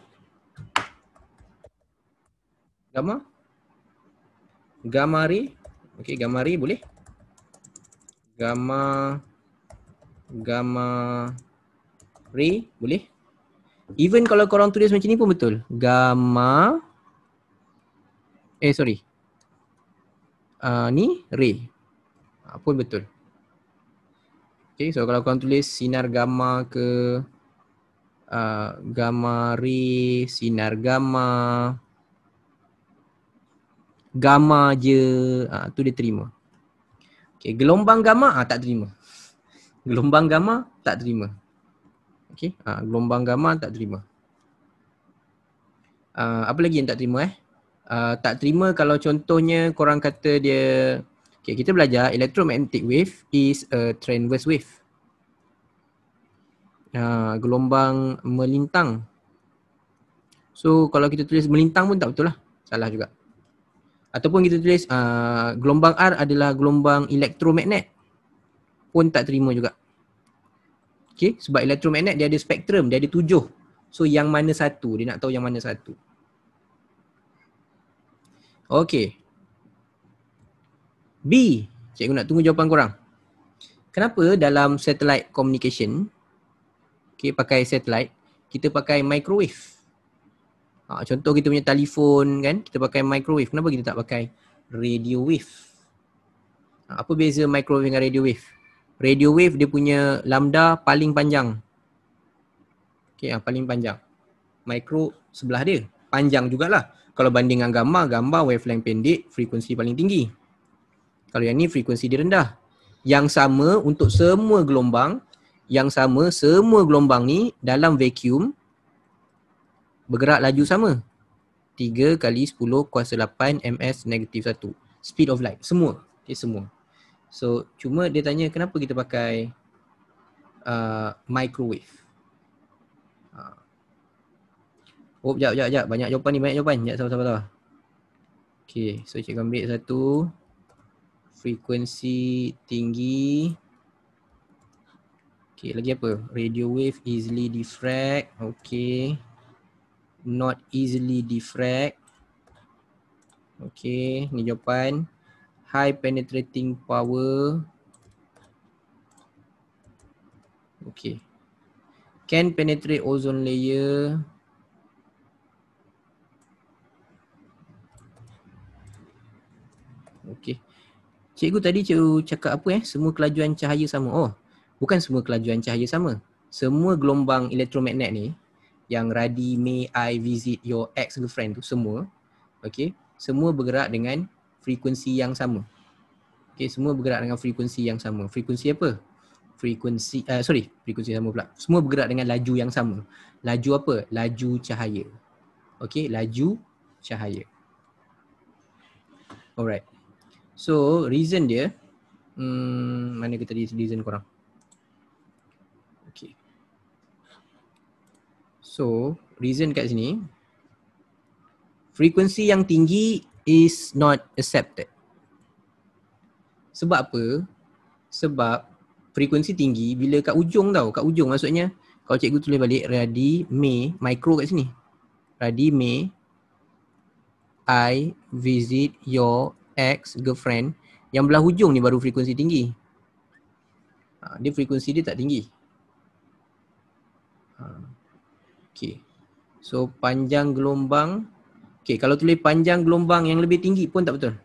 Gamma. Gamma ray. Okey, gamma ray boleh. Gamma gamma ray boleh. Even kalau korang tulis macam ni pun betul. Gamma Eh sorry. Uh, ni ray. Apa uh, betul. Okay, so kalau korang tulis sinar gamma ke Ah, gamma ray, sinar gamma, gamma je, uh, tu dia terima. Okay, gelombang gamma uh, tak terima. Gelombang gamma tak terima. Okay, uh, gelombang gamma tak terima. Uh, apa lagi yang tak terima eh? Uh, tak terima kalau contohnya korang kata dia Okay kita belajar electromagnetic wave is a transverse wave uh, gelombang melintang. So kalau kita tulis melintang pun tak betul lah. Salah juga. Ataupun kita tulis uh, gelombang R adalah gelombang elektromagnet pun tak terima juga. Okay, sebab elektromagnet dia ada spektrum, dia ada tujuh. So yang mana satu, dia nak tahu yang mana satu. Okay. B, cikgu nak tunggu jawapan korang. Kenapa dalam satellite communication, okay, pakai satellite, kita pakai microwave. Ha, contoh kita punya telefon kan, kita pakai microwave. Kenapa kita tak pakai radio wave? Ha, apa beza microwave dengan radio wave? Radio wave dia punya lambda paling panjang. Okay, ha, paling panjang. Micro sebelah dia. Panjang jugalah. Kalau banding dengan gamma gambar wavelength pendek, frekuensi paling tinggi. Kalau yang ni frekuensi dia rendah. Yang sama untuk semua gelombang, yang sama semua gelombang ni dalam vacuum bergerak laju sama. 3 kali 10 kuasa 8 ms negatif 1. Speed of light. Semua. Okay, semua. So cuma dia tanya kenapa kita pakai uh, microwave. Ah. Oh, sekejap, sekejap, sekejap. Banyak jawapan ni, banyak jawapan. Sekejap, sekejap, tahu. Okay, so cikgu ambil satu. Frekuensi tinggi. Okay, lagi apa? Radio wave easily diffract. Okay. Not easily diffract. Okay, ni jawapan. High penetrating power. Okay. Can penetrate ozone layer. Okay. Cikgu tadi cikgu cakap apa eh? Semua kelajuan cahaya sama. Oh, bukan semua kelajuan cahaya sama. Semua gelombang elektromagnet ni yang radi, may I visit your ex-girlfriend tu semua okay, semua bergerak dengan frekuensi yang sama. Okay, semua bergerak dengan frekuensi yang sama. Frekuensi apa? Frekuensi, uh, sorry, frekuensi sama pula. Semua bergerak dengan laju yang sama. Laju apa? Laju cahaya. Okay, laju cahaya. Alright. So, reason dia, hmm, mana kita tadi reason korang? So reason kat sini Frekuensi yang tinggi is not accepted Sebab apa? Sebab frekuensi tinggi bila kat ujung tau Kat ujung maksudnya Kalau cikgu tulis balik Radi me micro kat sini Radi me I visit your ex-girlfriend Yang belah ujung ni baru frekuensi tinggi ha, Dia frekuensi dia tak tinggi ha. Okey, So panjang gelombang. Okey, kalau tulis panjang gelombang yang lebih tinggi pun tak betul.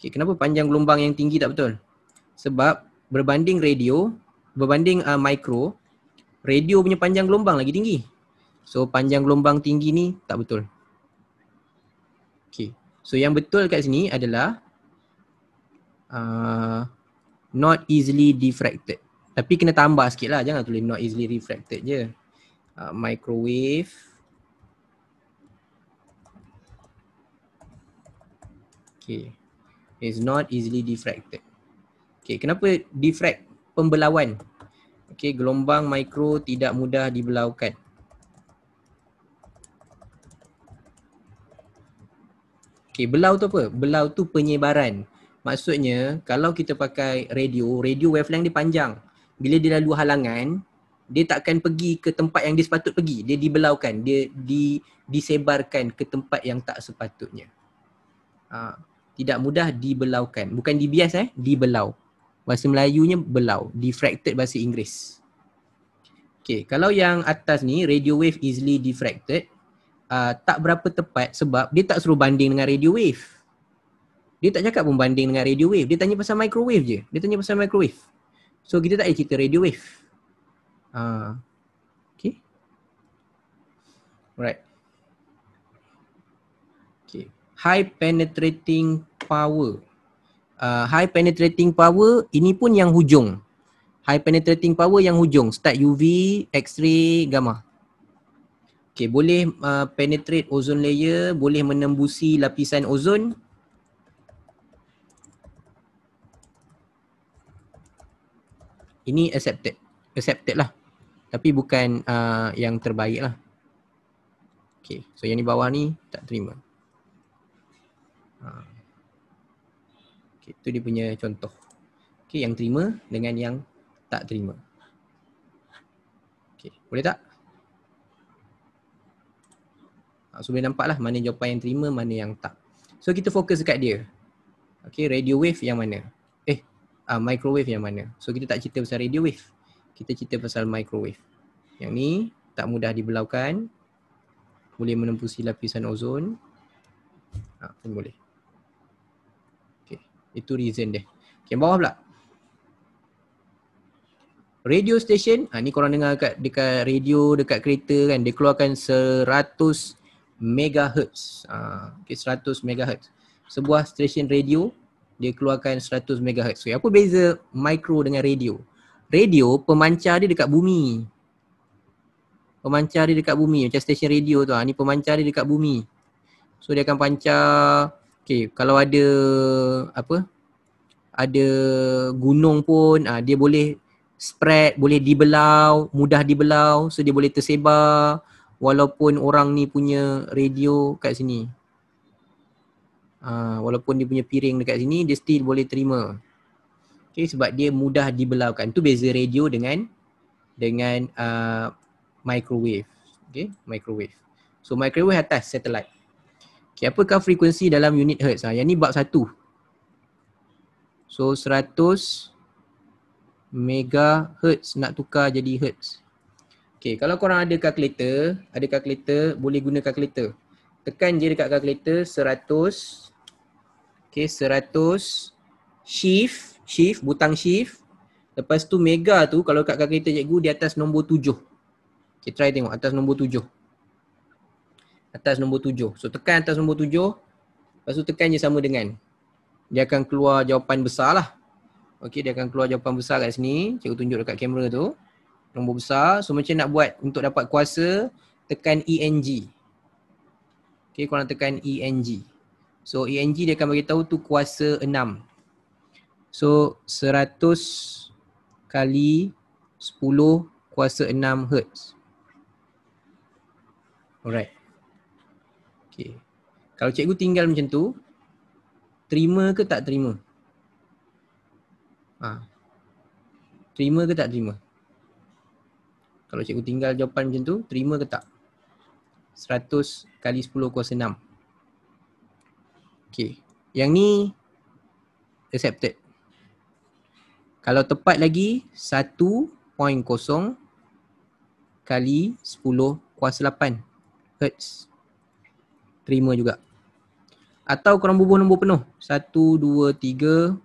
Okey, kenapa panjang gelombang yang tinggi tak betul? Sebab berbanding radio, berbanding uh, mikro, radio punya panjang gelombang lagi tinggi. So panjang gelombang tinggi ni tak betul. Okey, So yang betul kat sini adalah uh, not easily diffracted. Tapi kena tambah sikit lah. Jangan tulis not easily refracted je. Uh, microwave okay is not easily diffracted okay kenapa diffract pembelawan okay gelombang mikro tidak mudah dibelaukan okay belau tu apa belau tu penyebaran maksudnya kalau kita pakai radio radio wavelength dia panjang bila dia lalu halangan dia takkan pergi ke tempat yang dia sepatut pergi dia dibelaukan dia di disebarkan ke tempat yang tak sepatutnya ha, tidak mudah dibelaukan bukan dibias eh dibelau bahasa Melayunya belau diffracted bahasa Inggeris Okay, kalau yang atas ni radio wave easily diffracted uh, tak berapa tepat sebab dia tak suruh banding dengan radio wave dia tak cakap pun banding dengan radio wave dia tanya pasal microwave je dia tanya pasal microwave so kita tak payah cerita radio wave uh, okay right okay high penetrating power uh, high penetrating power ini pun yang hujung high penetrating power yang hujung start UV x-ray gamma okay boleh uh, penetrate ozone layer boleh menembusi lapisan ozon ini accepted accepted lah tapi bukan uh, yang terbaik lah. Okay, so yang di bawah ni tak terima. Uh. Okay, tu dia punya contoh. Okay, yang terima dengan yang tak terima. Okay, boleh tak? Uh, so boleh nampak lah mana jawapan yang terima, mana yang tak. So kita fokus dekat dia. Okay, radio wave yang mana? Eh, uh, microwave yang mana? So kita tak cerita pasal radio wave kita cerita pasal microwave. Yang ni tak mudah dibelaukan. Boleh menembusi lapisan ozon. Ha, pun boleh. Okay. Itu reason dia. Okay, bawah pula. Radio station, ha, ni korang dengar dekat, dekat radio, dekat kereta kan, dia keluarkan 100 megahertz. Ha, okay, 100 megahertz. Sebuah station radio, dia keluarkan 100 megahertz. So, apa beza mikro dengan radio? radio pemancar dia dekat bumi pemancar dia dekat bumi macam stesen radio tu ah ni pemancar dia dekat bumi so dia akan pancar okey kalau ada apa ada gunung pun ah dia boleh spread boleh dibelau mudah dibelau so dia boleh tersebar walaupun orang ni punya radio kat sini ah walaupun dia punya piring dekat sini dia still boleh terima Okay, sebab dia mudah dibelaukan. Tu beza radio dengan dengan uh, microwave. Okay, microwave. So microwave atas satelit. Okay, apakah frekuensi dalam unit hertz? Ha? Yang ni bab satu. So 100 mega hertz nak tukar jadi hertz. Okay, kalau korang ada calculator, ada calculator, boleh guna calculator. Tekan je dekat calculator 100 Okay, 100 Shift shift, butang shift. Lepas tu mega tu kalau kat kereta cikgu di atas nombor tujuh. Okay, try tengok atas nombor tujuh. Atas nombor tujuh. So tekan atas nombor tujuh. Lepas tu tekan je sama dengan. Dia akan keluar jawapan besar lah. Okay, dia akan keluar jawapan besar kat sini. Cikgu tunjuk dekat kamera tu. Nombor besar. So macam nak buat untuk dapat kuasa, tekan ENG. Okay, korang tekan ENG. So ENG dia akan beritahu tu kuasa enam. So 100 kali 10 kuasa 6 hertz, Alright. Okay. Kalau cikgu tinggal macam tu, terima ke tak terima? Ha. Terima ke tak terima? Kalau cikgu tinggal jawapan macam tu, terima ke tak? 100 kali 10 kuasa 6. Okay. Yang ni accepted. Kalau tepat lagi 1.0 kali 10 kuasa 8 Hertz. Terima juga. Atau korang bubuh nombor penuh. 1, 2, 3.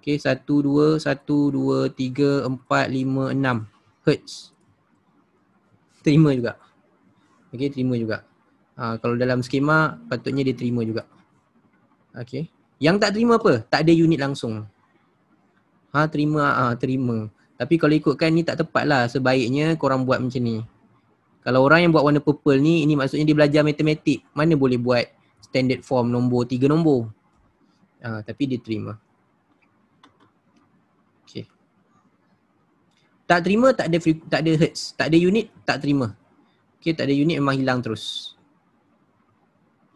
Okay, 1, 2, 1, 2, 3, 4, 5, 6 Hertz. Terima juga. Okay, terima juga. Ha, kalau dalam skema, patutnya dia terima juga. Okay. Yang tak terima apa? Tak ada unit langsung. Ha terima ah terima. Tapi kalau ikutkan ni tak tepat lah sebaiknya korang buat macam ni. Kalau orang yang buat warna purple ni, ini maksudnya dia belajar matematik. Mana boleh buat standard form nombor tiga nombor. Ha, tapi dia terima. Okay. Tak terima tak ada tak ada hertz, tak ada unit tak terima. Okay, tak ada unit memang hilang terus.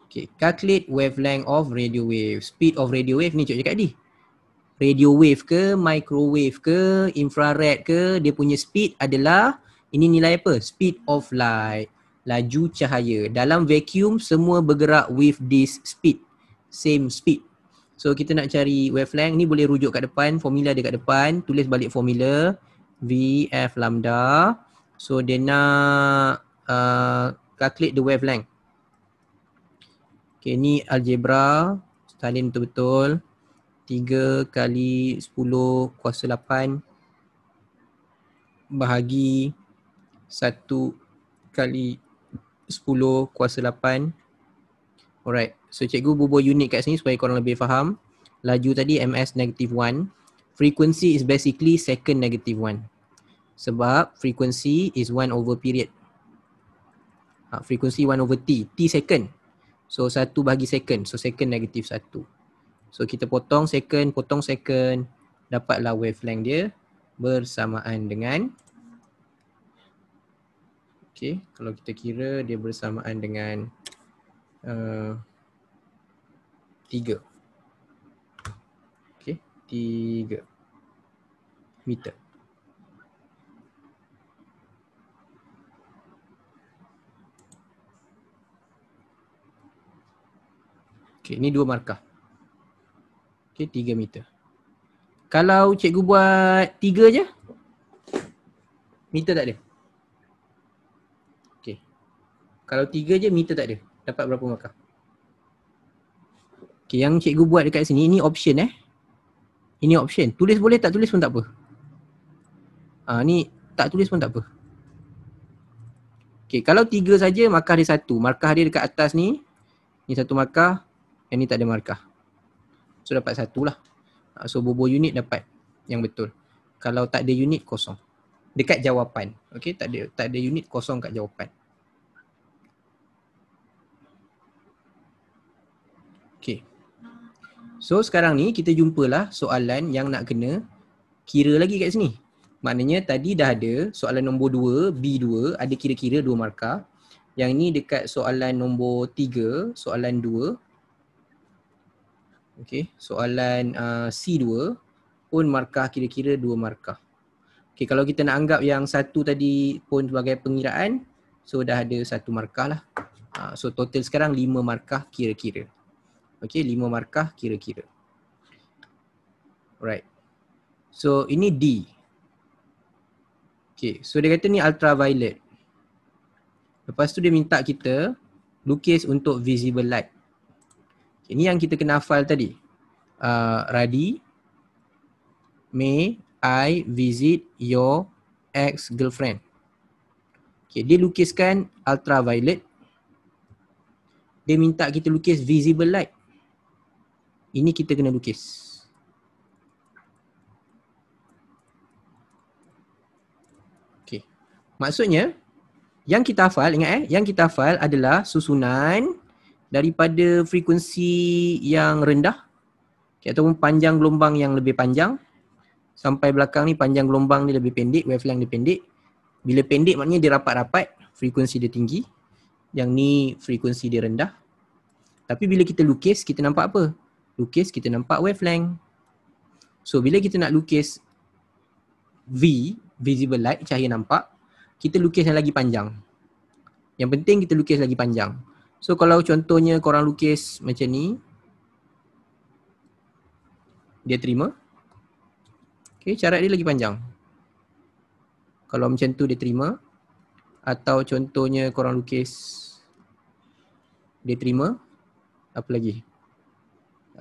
Okay, calculate wavelength of radio wave. Speed of radio wave ni cakap tadi radio wave ke, microwave ke, infrared ke, dia punya speed adalah ini nilai apa? Speed of light, laju cahaya. Dalam vacuum semua bergerak with this speed, same speed. So kita nak cari wavelength ni boleh rujuk kat depan, formula dia kat depan, tulis balik formula VF lambda. So dia nak uh, calculate the wavelength. Okay ni algebra, salin betul-betul. Tiga kali sepuluh kuasa lapan, bahagi satu kali sepuluh kuasa lapan. Alright, so cikgu bubuh unit kat sini supaya korang lebih faham Laju tadi ms negative 1 Frequency is basically second negative 1 Sebab frequency is one over period ha, Frequency 1 over t, t second So satu bahagi second, so second negative satu. So kita potong second, potong second Dapatlah wavelength dia bersamaan dengan Okay, kalau kita kira dia bersamaan dengan uh, Tiga Okay, tiga Meter Okay, ini dua markah Okay, 3 meter. Kalau cikgu buat tiga je, meter tak ada. Okay. Kalau tiga je, meter tak ada. Dapat berapa markah? Okay, yang cikgu buat dekat sini, ini option eh. Ini option. Tulis boleh tak tulis pun tak apa. Ah, ni tak tulis pun tak apa. Okay, kalau tiga saja markah dia satu, Markah dia dekat atas ni. Ni satu markah. Yang ni tak ada markah. So dapat satu lah ah, So bobo unit dapat yang betul Kalau tak ada unit kosong Dekat jawapan Okay tak ada, tak ada unit kosong kat jawapan Okay So sekarang ni kita jumpalah soalan yang nak kena Kira lagi kat sini Maknanya tadi dah ada soalan nombor 2 B2 ada kira-kira dua markah Yang ni dekat soalan nombor tiga Soalan dua Okey, soalan uh, C2 pun markah kira-kira dua markah. Okey, kalau kita nak anggap yang satu tadi pun sebagai pengiraan, so dah ada satu markah lah. Uh, so total sekarang lima markah kira-kira. Okey, lima markah kira-kira. Alright. So ini D. Okey, so dia kata ni ultraviolet. Lepas tu dia minta kita lukis untuk visible light. Ini yang kita kena hafal tadi. Uh, ready. May I visit your ex-girlfriend. Okay, dia lukiskan ultraviolet. Dia minta kita lukis visible light. Ini kita kena lukis. Okay. Maksudnya, yang kita hafal, ingat eh, yang kita hafal adalah susunan daripada frekuensi yang rendah okay, ataupun panjang gelombang yang lebih panjang sampai belakang ni panjang gelombang ni lebih pendek, wavelength dia pendek. Bila pendek maknanya dia rapat-rapat, frekuensi dia tinggi. Yang ni frekuensi dia rendah. Tapi bila kita lukis, kita nampak apa? Lukis, kita nampak wavelength. So bila kita nak lukis V, visible light, cahaya nampak, kita lukis yang lagi panjang. Yang penting kita lukis lagi panjang. So kalau contohnya korang lukis macam ni Dia terima Okay cara dia lagi panjang Kalau macam tu dia terima Atau contohnya korang lukis Dia terima Apa lagi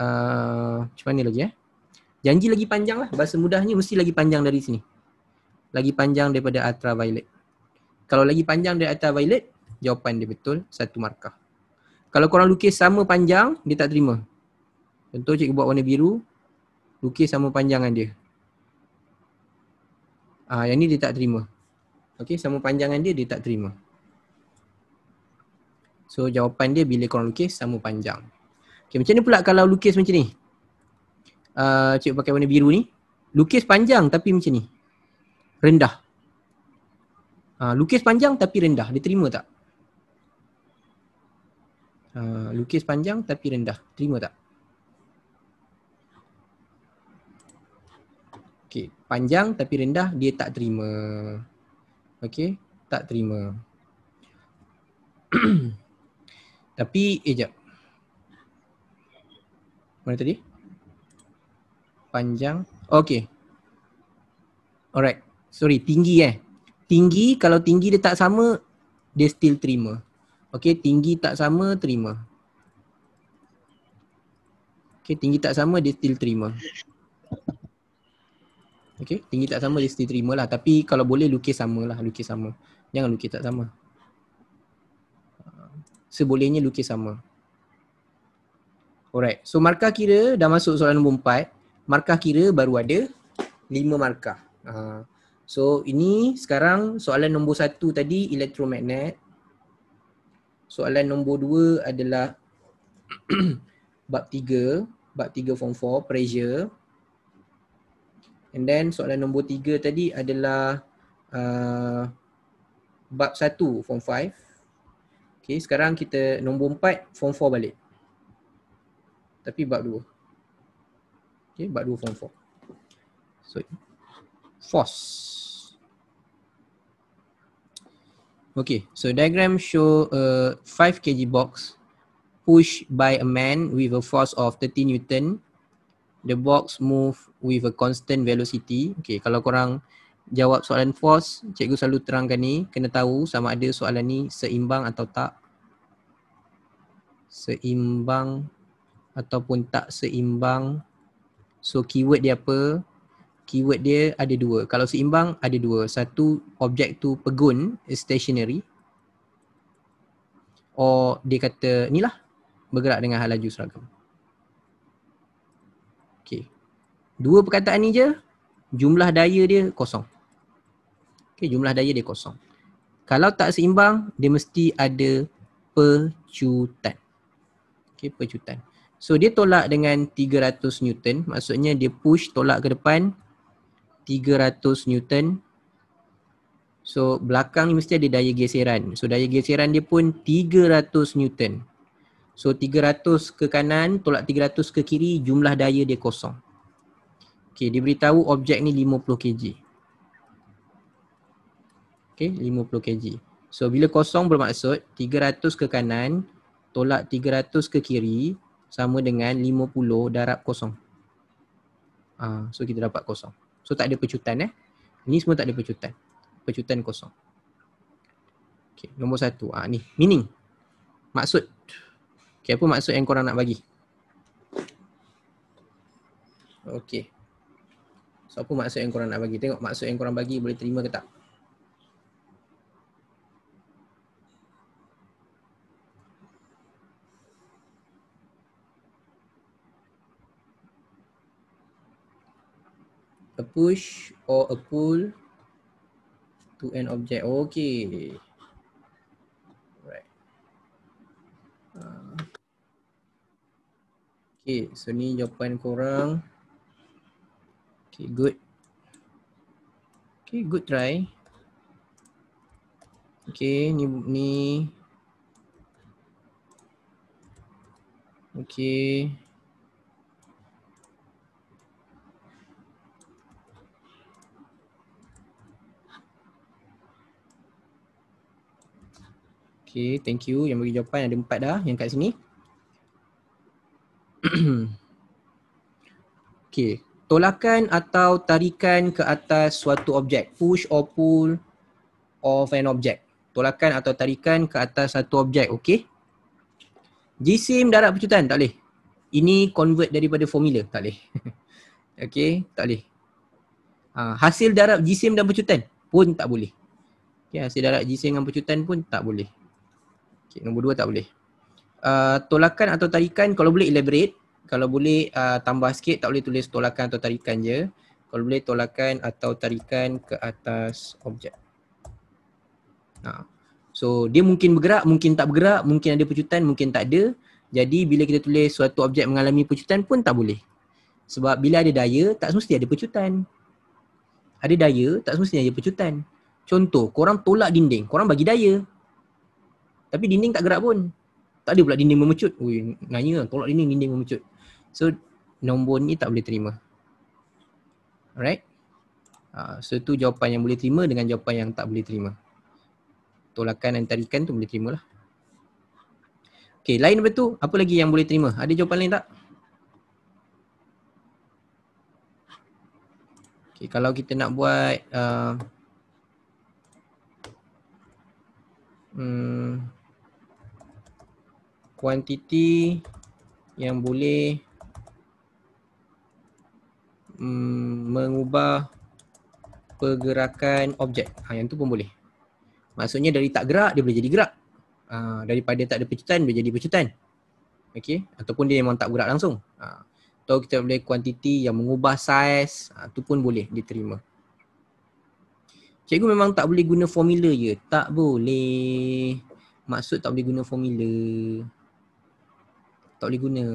uh, Macam mana lagi eh Janji lagi panjang lah bahasa mudahnya mesti lagi panjang dari sini Lagi panjang daripada ultraviolet Kalau lagi panjang dari ultraviolet Jawapan dia betul satu markah kalau korang lukis sama panjang, dia tak terima. Contoh cikgu buat warna biru, lukis sama panjang dengan dia. Ah, ha, yang ni dia tak terima. Okey, sama panjang dengan dia dia tak terima. So jawapan dia bila korang lukis sama panjang. Okey, macam ni pula kalau lukis macam ni. Uh, cikgu pakai warna biru ni, lukis panjang tapi macam ni. Rendah. Uh, lukis panjang tapi rendah, dia terima tak? Uh, lukis panjang tapi rendah. Terima tak? Okay. Panjang tapi rendah dia tak terima. Okay. Tak terima. tapi, eh jap. Mana tadi? Panjang. Okay. Alright. Sorry. Tinggi eh. Tinggi kalau tinggi dia tak sama dia still terima. Okay, tinggi tak sama, terima. Okay, tinggi tak sama, dia still terima. Okay, tinggi tak sama, dia still terima lah. Tapi kalau boleh, lukis sama lah. Lukis sama. Jangan lukis tak sama. Sebolehnya lukis sama. Alright, so markah kira dah masuk soalan nombor empat. Markah kira baru ada lima markah. Uh, so ini sekarang soalan nombor satu tadi, elektromagnet. Soalan nombor dua adalah bab tiga, bab tiga form four, pressure. And then soalan nombor tiga tadi adalah uh, bab satu form five. Okay, sekarang kita nombor empat form four balik. Tapi bab dua. Okay, bab dua form four. So, force. Okay, so diagram show a 5 kg box pushed by a man with a force of 30 newton. The box move with a constant velocity. Okay, kalau korang jawab soalan force, cikgu selalu terangkan ni, kena tahu sama ada soalan ni seimbang atau tak. Seimbang ataupun tak seimbang. So keyword dia apa? keyword dia ada dua. Kalau seimbang ada dua. Satu objek tu pegun eh, stationary or dia kata inilah bergerak dengan hal laju seragam. Okay. Dua perkataan ni je jumlah daya dia kosong. Okay, jumlah daya dia kosong. Kalau tak seimbang, dia mesti ada pecutan. Okay, pecutan. So dia tolak dengan 300 Newton, maksudnya dia push tolak ke depan 300 Newton. So belakang ni mesti ada daya geseran. So daya geseran dia pun 300 Newton. So 300 ke kanan, tolak 300 ke kiri, jumlah daya dia kosong. Okay, diberitahu objek ni 50 kg. Okay, 50 kg. So bila kosong bermaksud 300 ke kanan, tolak 300 ke kiri, sama dengan 50 darab kosong. Uh, so kita dapat kosong. So tak ada pecutan eh. Ni semua tak ada pecutan. Pecutan kosong. Okay, nombor satu. Ah, ni, meaning. Maksud. Okay, apa maksud yang korang nak bagi? Okay. So apa maksud yang korang nak bagi? Tengok maksud yang korang bagi boleh terima ke tak? a push or a pull to an object. Oh, okay. Right. Uh, okay, so ni jawapan korang. Okay, good. Okay, good try. Okay, ni ni. Okay. Okay, thank you. Yang bagi jawapan ada empat dah yang kat sini. okay, tolakan atau tarikan ke atas suatu objek. Push or pull of an object. Tolakan atau tarikan ke atas satu objek, okay. Jisim darat pecutan, tak boleh. Ini convert daripada formula, tak boleh. okay, tak boleh. Uh, hasil darab jisim dan pecutan pun tak boleh. Ya, hasil darab jisim dan pecutan pun tak boleh. Okay, nombor dua tak boleh. Uh, tolakan atau tarikan kalau boleh elaborate. Kalau boleh uh, tambah sikit tak boleh tulis tolakan atau tarikan je. Kalau boleh tolakan atau tarikan ke atas objek. Nah. Ha. So dia mungkin bergerak, mungkin tak bergerak, mungkin ada pecutan, mungkin tak ada. Jadi bila kita tulis suatu objek mengalami pecutan pun tak boleh. Sebab bila ada daya, tak semestinya ada pecutan. Ada daya, tak semestinya ada pecutan. Contoh, korang tolak dinding, korang bagi daya, tapi dinding tak gerak pun. Tak ada pula dinding memecut. Ui, nanya lah. Tolak dinding, dinding memecut. So, nombor ni tak boleh terima. Alright? Uh, so, tu jawapan yang boleh terima dengan jawapan yang tak boleh terima. Tolakan dan tarikan tu boleh terima lah. Okay, lain daripada tu, apa lagi yang boleh terima? Ada jawapan lain tak? Okay, kalau kita nak buat... Uh, hmm, kuantiti yang boleh mm, mengubah pergerakan objek. Ha, yang tu pun boleh. Maksudnya dari tak gerak, dia boleh jadi gerak. Ha, daripada tak ada pecutan, dia jadi pecutan. Okey, Ataupun dia memang tak gerak langsung. Ha. Atau kita boleh kuantiti yang mengubah saiz, ha, tu pun boleh diterima. Cikgu memang tak boleh guna formula je. Tak boleh. Maksud tak boleh guna formula tak boleh guna.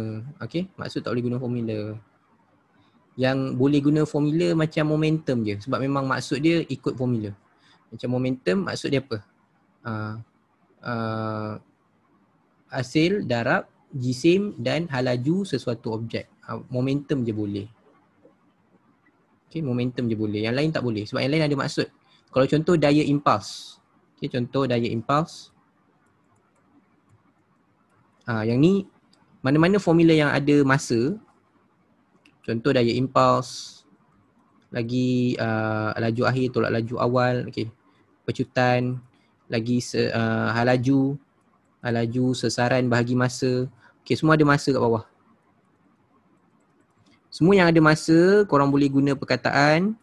Okay, maksud tak boleh guna formula. Yang boleh guna formula macam momentum je. Sebab memang maksud dia ikut formula. Macam momentum maksud dia apa? Uh, uh, hasil, darab, jisim dan halaju sesuatu objek. Uh, momentum je boleh. Okay, momentum je boleh. Yang lain tak boleh. Sebab yang lain ada maksud. Kalau contoh daya impuls. Okay, contoh daya impuls. Uh, yang ni mana-mana formula yang ada masa contoh daya impuls lagi uh, laju akhir tolak laju awal okay percutan lagi uh, halaju halaju sesaran bahagi masa okay semua ada masa kat bawah semua yang ada masa korang boleh guna perkataan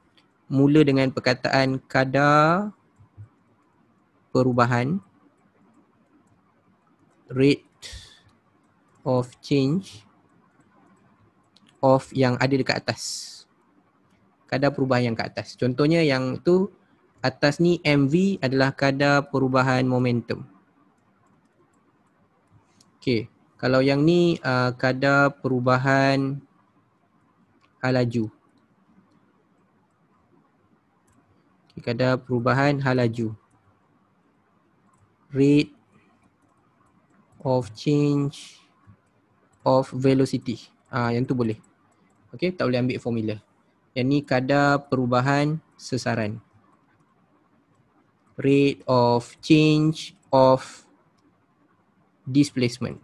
mula dengan perkataan kadar perubahan rate of change of yang ada dekat atas. Kadar perubahan yang kat atas. Contohnya yang tu atas ni MV adalah kadar perubahan momentum. Okay. Kalau yang ni uh, kadar perubahan halaju. Okay, kadar perubahan halaju. Rate of change of velocity. Ah yang tu boleh. okay, tak boleh ambil formula. Yang ni kadar perubahan sesaran. Rate of change of displacement.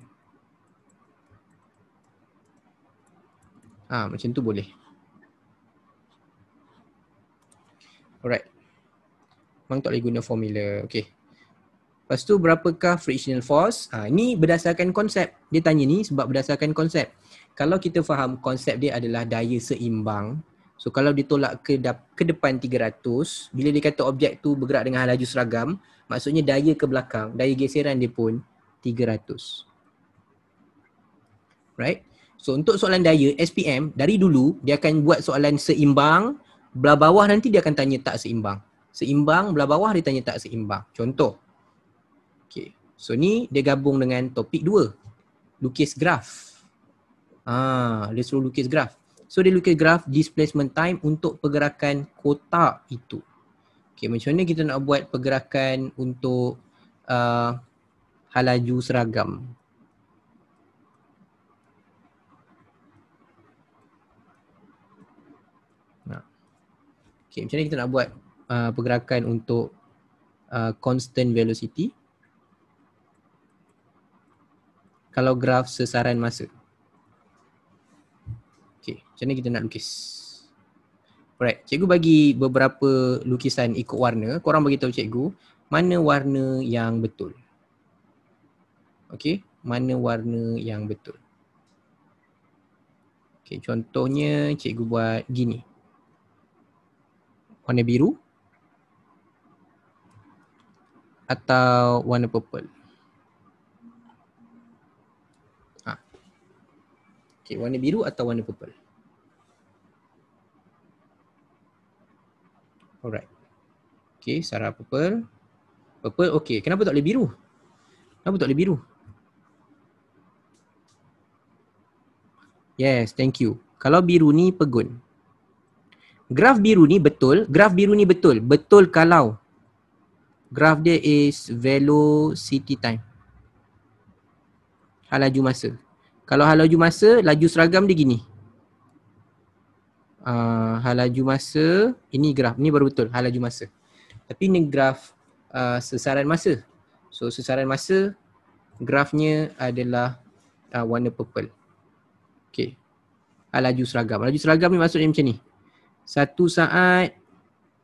Ah macam tu boleh. Alright. Memang tak boleh guna formula. okay. Lepas tu berapakah frictional force? Ha, ini berdasarkan konsep. Dia tanya ni sebab berdasarkan konsep. Kalau kita faham konsep dia adalah daya seimbang. So kalau ditolak ke, ke depan 300, bila dia kata objek tu bergerak dengan halaju seragam, maksudnya daya ke belakang, daya geseran dia pun 300. Right? So untuk soalan daya, SPM dari dulu dia akan buat soalan seimbang, belah bawah nanti dia akan tanya tak seimbang. Seimbang, belah bawah dia tanya tak seimbang. Contoh, So ni dia gabung dengan topik dua Lukis graf Ah, dia suruh lukis graf So dia lukis graf displacement time untuk pergerakan kotak itu Okay macam mana kita nak buat pergerakan untuk uh, halaju seragam Okay macam mana kita nak buat uh, pergerakan untuk uh, constant velocity kalau graf sesaran masa. Okey, macam ni kita nak lukis. Alright, cikgu bagi beberapa lukisan ikut warna. Korang bagi tahu cikgu mana warna yang betul. Okey, mana warna yang betul. Okey, contohnya cikgu buat gini. Warna biru atau warna purple. Okay, warna biru atau warna purple? Alright. Okay, Sarah purple. Purple, okay. Kenapa tak boleh biru? Kenapa tak boleh biru? Yes, thank you. Kalau biru ni pegun. Graf biru ni betul. Graf biru ni betul. Betul kalau graf dia is velocity time. Halaju masa. Kalau hal laju masa, laju seragam dia gini. Uh, ah, hal laju masa, ini graf, ni baru betul hal laju masa. Tapi ni graf uh, sesaran masa. So sesaran masa, grafnya adalah uh, warna purple. Okay. Hal laju seragam. Laju seragam ni maksudnya macam ni. Satu saat,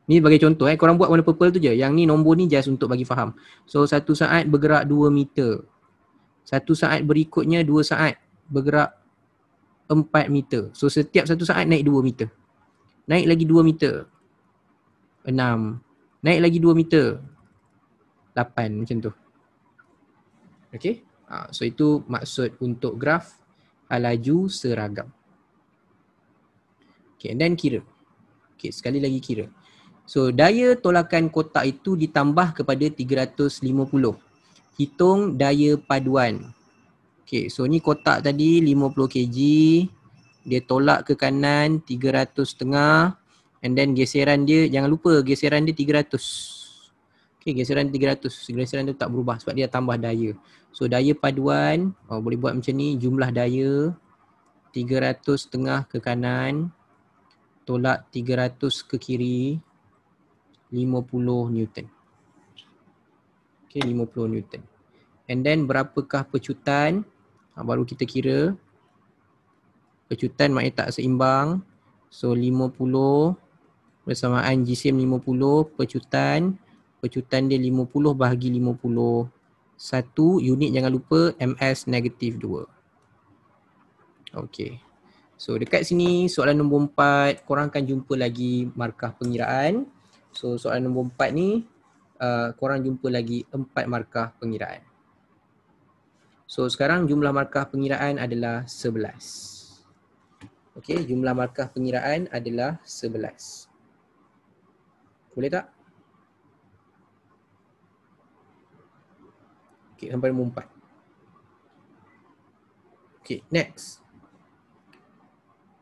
ni bagi contoh eh, korang buat warna purple tu je. Yang ni nombor ni just untuk bagi faham. So satu saat bergerak dua meter. Satu saat berikutnya dua saat bergerak 4 meter. So setiap satu saat naik 2 meter. Naik lagi 2 meter. 6. Naik lagi 2 meter. 8 macam tu. Okay. Ha, so itu maksud untuk graf laju seragam. Okay and then kira. Okay sekali lagi kira. So daya tolakan kotak itu ditambah kepada 350. Hitung daya paduan. Okay, so ni kotak tadi 50 kg. Dia tolak ke kanan 300 setengah. And then geseran dia, jangan lupa geseran dia 300. Okay, geseran 300. Geseran tu tak berubah sebab dia tambah daya. So daya paduan, oh, boleh buat macam ni, jumlah daya 300 setengah ke kanan. Tolak 300 ke kiri. 50 Newton. Okay, 50 Newton. And then berapakah pecutan? ha, baru kita kira kecutan maknanya tak seimbang so 50 bersamaan jisim 50 pecutan pecutan dia 50 bahagi 50 satu unit jangan lupa ms negatif 2 Okay So dekat sini soalan nombor 4 korang akan jumpa lagi markah pengiraan So soalan nombor 4 ni uh, korang jumpa lagi 4 markah pengiraan So sekarang jumlah markah pengiraan adalah 11. Okay, jumlah markah pengiraan adalah 11. Boleh tak? Okey, sampai nombor 4. Okey, next.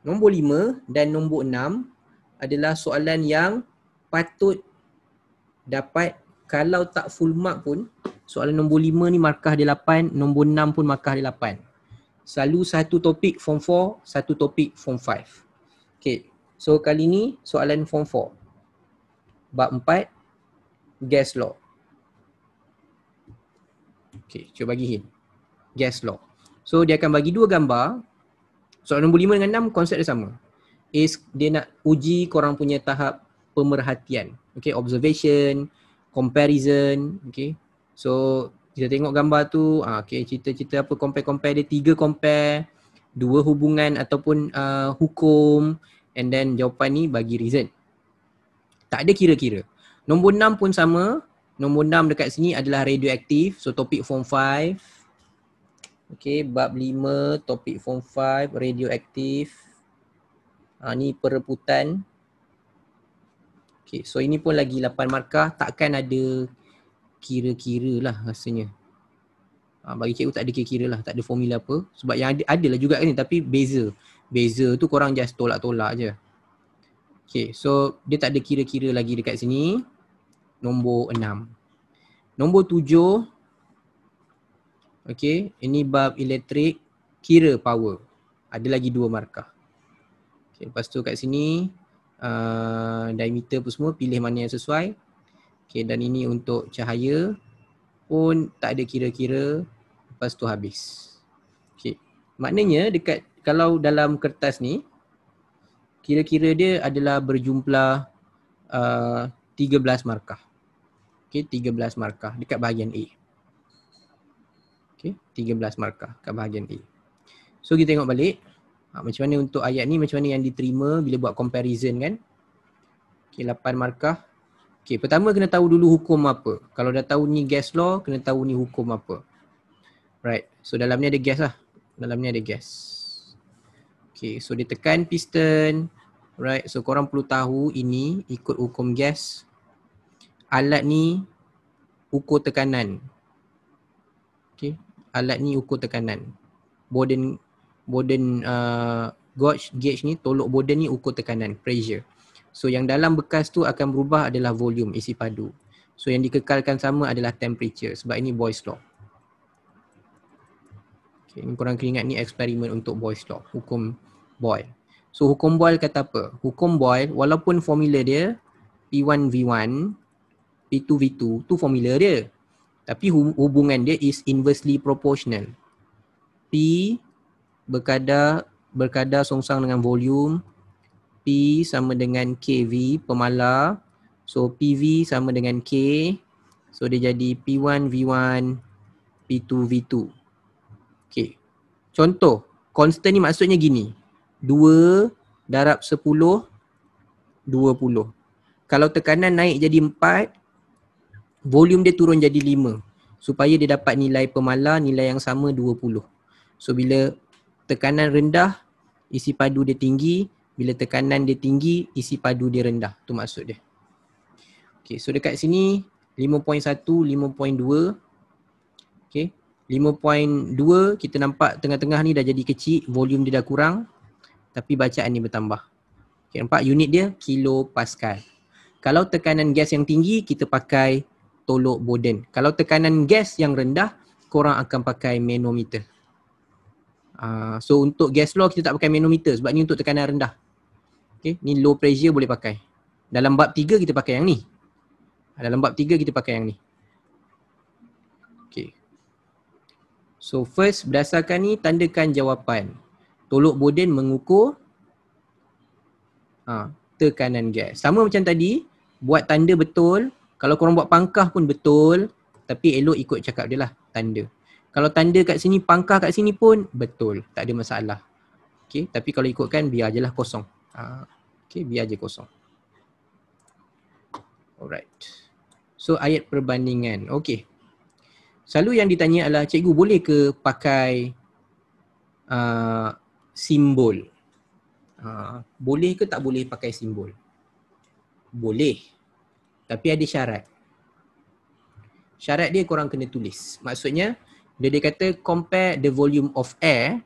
Nombor 5 dan nombor 6 adalah soalan yang patut dapat kalau tak full mark pun Soalan nombor lima ni markah dia 8, nombor enam pun markah dia 8. Selalu satu topik form 4, satu topik form 5. Okay, so kali ni soalan form 4. Bab 4, gas law. Okay, cuba bagi hint. Gas law. So dia akan bagi dua gambar. Soalan nombor 5 dengan 6, konsep dia sama. Is dia nak uji korang punya tahap pemerhatian. Okay, observation, comparison, okay, So kita tengok gambar tu, uh, okay, cerita-cerita apa compare-compare dia, tiga compare, dua hubungan ataupun uh, hukum and then jawapan ni bagi reason. Tak ada kira-kira. Nombor enam pun sama. Nombor enam dekat sini adalah radioaktif. So topik form 5. Okay, bab lima, topik form 5, radioaktif. Ha, ni pereputan. Okay, so ini pun lagi 8 markah. Takkan ada kira-kira lah rasanya ha, Bagi cikgu tak ada kira-kira lah, tak ada formula apa Sebab yang ada, ada lah juga kan tapi beza Beza tu korang just tolak-tolak je Okay, so dia tak ada kira-kira lagi dekat sini Nombor enam Nombor tujuh Okay, ini bab elektrik Kira power Ada lagi dua markah Okay, lepas tu kat sini uh, Diameter pun semua, pilih mana yang sesuai Okay, dan ini untuk cahaya pun tak ada kira-kira lepas tu habis. Okay. Maknanya dekat kalau dalam kertas ni kira-kira dia adalah berjumlah uh, 13 markah. Okay, 13 markah dekat bahagian A. Okay, 13 markah dekat bahagian A. So kita tengok balik ha, macam mana untuk ayat ni macam mana yang diterima bila buat comparison kan. Okay, 8 markah Okay, pertama kena tahu dulu hukum apa. Kalau dah tahu ni gas law, kena tahu ni hukum apa. Right. So dalam ni ada gas lah. Dalam ni ada gas. Okay, so dia tekan piston. Right. So korang perlu tahu ini ikut hukum gas. Alat ni ukur tekanan. Okay. Alat ni ukur tekanan. Borden, borden uh, gauge, gauge ni, tolok borden ni ukur tekanan. Pressure. So yang dalam bekas tu akan berubah adalah volume isi padu. So yang dikekalkan sama adalah temperature sebab ini Boyle's law. Okay, ini korang kena ingat ni eksperimen untuk Boyle's law, hukum Boyle. So hukum Boyle kata apa? Hukum Boyle walaupun formula dia P1 V1, P2 V2, tu formula dia. Tapi hubungan dia is inversely proportional. P berkadar berkadar songsang dengan volume P sama dengan KV pemalar So PV sama dengan K So dia jadi P1 V1 P2 V2 Okay Contoh Constant ni maksudnya gini 2 darab 10 20 Kalau tekanan naik jadi 4 Volume dia turun jadi 5 Supaya dia dapat nilai pemalar nilai yang sama 20 So bila tekanan rendah Isi padu dia tinggi bila tekanan dia tinggi, isi padu dia rendah. Tu maksud dia. Okay, so dekat sini 5.1, 5.2. Okay, 5.2 kita nampak tengah-tengah ni dah jadi kecil, volume dia dah kurang. Tapi bacaan ni bertambah. Okay, nampak unit dia kilo pascal. Kalau tekanan gas yang tinggi, kita pakai tolok boden. Kalau tekanan gas yang rendah, korang akan pakai manometer. Uh, so untuk gas law kita tak pakai manometer sebab ni untuk tekanan rendah Okay, ni low pressure boleh pakai. Dalam bab tiga kita pakai yang ni. Ah, dalam bab tiga kita pakai yang ni. Okay. So first berdasarkan ni tandakan jawapan. Tolok Boden mengukur ha, tekanan gas. Sama macam tadi, buat tanda betul. Kalau korang buat pangkah pun betul. Tapi elok ikut cakap dia lah tanda. Kalau tanda kat sini, pangkah kat sini pun betul. Tak ada masalah. Okay, tapi kalau ikutkan biar je lah kosong. Ha. Okay, biar je kosong. Alright. So ayat perbandingan. Okay. Selalu yang ditanya adalah cikgu boleh ke pakai uh, simbol? Uh, boleh ke tak boleh pakai simbol? Boleh. Tapi ada syarat. Syarat dia korang kena tulis. Maksudnya bila dia kata compare the volume of air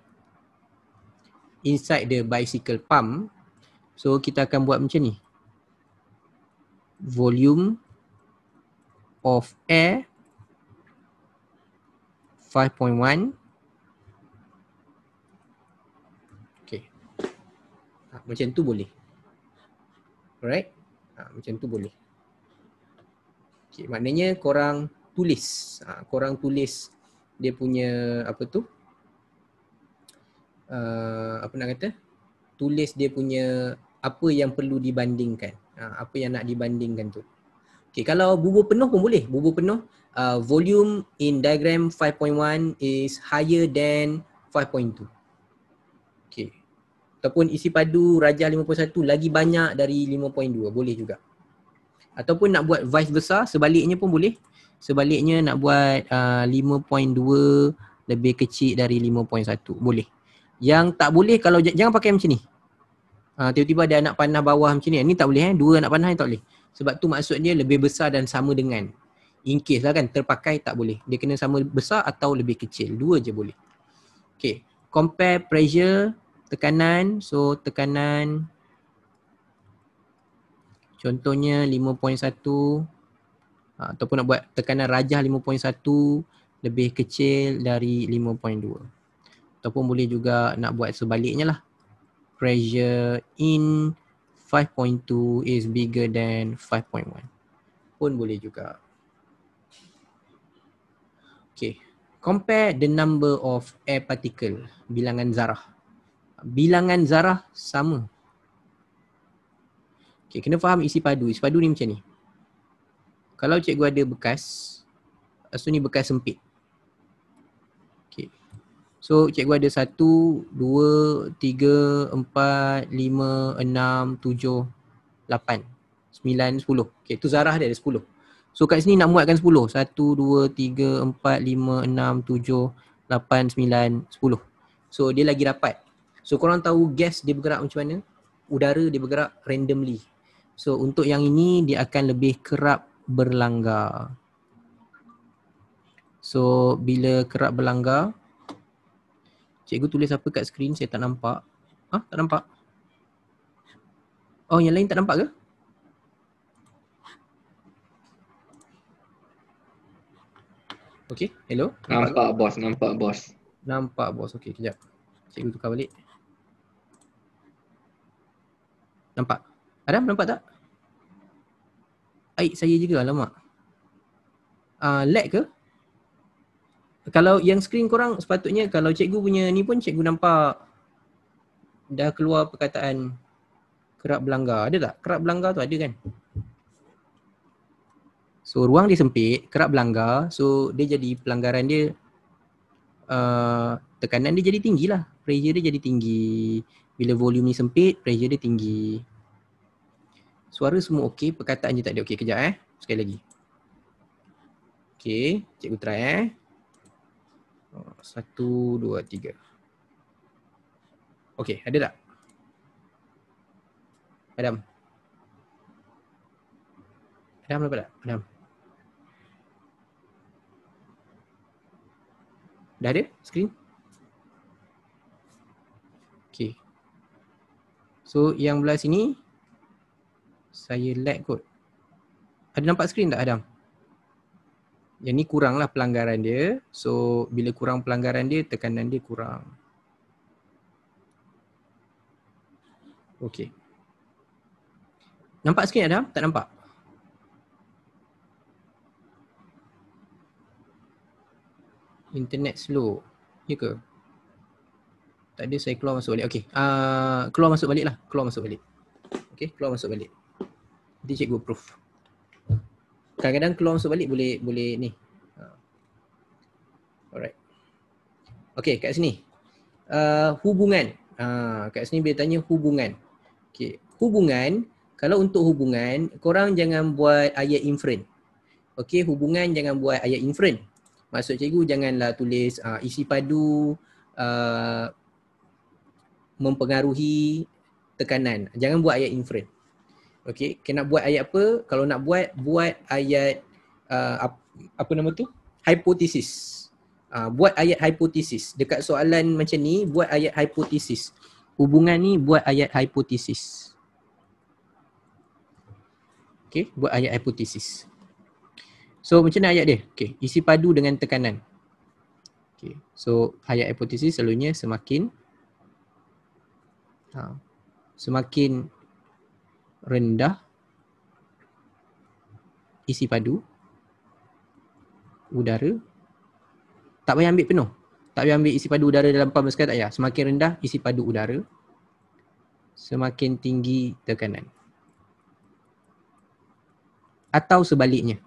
inside the bicycle pump So kita akan buat macam ni. Volume of air 5.1 Okay. Ha, macam tu boleh. Alright. Ha, macam tu boleh. Okay, maknanya korang tulis. Ha, korang tulis dia punya apa tu? Uh, apa nak kata? Tulis dia punya apa yang perlu dibandingkan ha, apa yang nak dibandingkan tu Okay, kalau bubur penuh pun boleh bubur penuh uh, volume in diagram 5.1 is higher than 5.2 Okay, ataupun isi padu rajah 5.1 lagi banyak dari 5.2 boleh juga ataupun nak buat vice versa sebaliknya pun boleh sebaliknya nak buat uh, 5.2 lebih kecil dari 5.1 boleh yang tak boleh kalau jangan pakai macam ni Ah, tiba-tiba ada anak panah bawah macam ni. Ni tak boleh eh. Dua anak panah ni tak boleh. Sebab tu maksudnya lebih besar dan sama dengan. In case lah kan terpakai tak boleh. Dia kena sama besar atau lebih kecil. Dua je boleh. Okay. Compare pressure tekanan. So tekanan contohnya 5.1 ah, ataupun nak buat tekanan rajah 5.1 lebih kecil dari 5.2 ataupun boleh juga nak buat sebaliknya lah pressure in 5.2 is bigger than 5.1 pun boleh juga okay compare the number of air particle bilangan zarah bilangan zarah sama okay kena faham isi padu isi padu ni macam ni kalau cikgu ada bekas so ni bekas sempit So cikgu ada satu, dua, tiga, empat, lima, enam, tujuh, lapan, sembilan, sepuluh. Okay tu zarah dia ada sepuluh. So kat sini nak muatkan sepuluh, satu, dua, tiga, empat, lima, enam, tujuh, lapan, sembilan, sepuluh. So dia lagi rapat So korang tahu gas dia bergerak macam mana Udara dia bergerak randomly So untuk yang ini dia akan lebih kerap berlanggar So bila kerap berlanggar Cikgu tulis apa kat skrin saya tak nampak Ha? Tak nampak? Oh yang lain tak nampak ke? Okay, hello Nampak bos, nampak bos Nampak bos, okay kejap Cikgu tukar balik Nampak? ada nampak tak? Aik saya juga, lama, uh, ah, Lag ke? kalau yang screen korang sepatutnya kalau cikgu punya ni pun cikgu nampak dah keluar perkataan kerap berlanggar. Ada tak? Kerap berlanggar tu ada kan? So ruang dia sempit, kerap berlanggar. So dia jadi pelanggaran dia uh, tekanan dia jadi tinggi lah. Pressure dia jadi tinggi. Bila volume ni sempit, pressure dia tinggi. Suara semua okey, perkataan je tak ada. Okey, kejap eh. Sekali lagi. Okey, cikgu try eh. Satu, dua, tiga. Okey, ada tak? Adam. Adam dapat tak? Adam. Dah ada screen? Okay. So yang belah sini saya lag kot. Ada nampak screen tak Adam? Yang ni kurang lah pelanggaran dia. So bila kurang pelanggaran dia, tekanan dia kurang. Okay. Nampak sikit Adam? Tak nampak? Internet slow. Ya ke? Tak ada saya keluar masuk balik. Okay. Uh, ah, keluar masuk balik lah. Keluar masuk balik. Okay. Keluar masuk balik. Nanti cikgu proof kadang-kadang keluar masuk balik boleh boleh ni. Ha. Alright. Okay kat sini. Uh, hubungan. Uh, kat sini dia tanya hubungan. Okay. Hubungan, kalau untuk hubungan, korang jangan buat ayat inference. Okay, hubungan jangan buat ayat inference. Maksud cikgu janganlah tulis uh, isi padu uh, mempengaruhi tekanan. Jangan buat ayat inference. Okay, kena buat ayat apa? Kalau nak buat, buat ayat uh, apa nama tu? Hipotesis. Uh, ah, buat ayat hipotesis. Dekat soalan macam ni, buat ayat hipotesis. Hubungan ni buat ayat hipotesis. Okay, buat ayat hipotesis. So macam mana ayat dia? Okay, isi padu dengan tekanan. Okay, so ayat hipotesis selalunya semakin ha, semakin rendah isi padu udara tak payah ambil penuh tak payah ambil isi padu udara dalam pam sekali tak payah semakin rendah isi padu udara semakin tinggi tekanan atau sebaliknya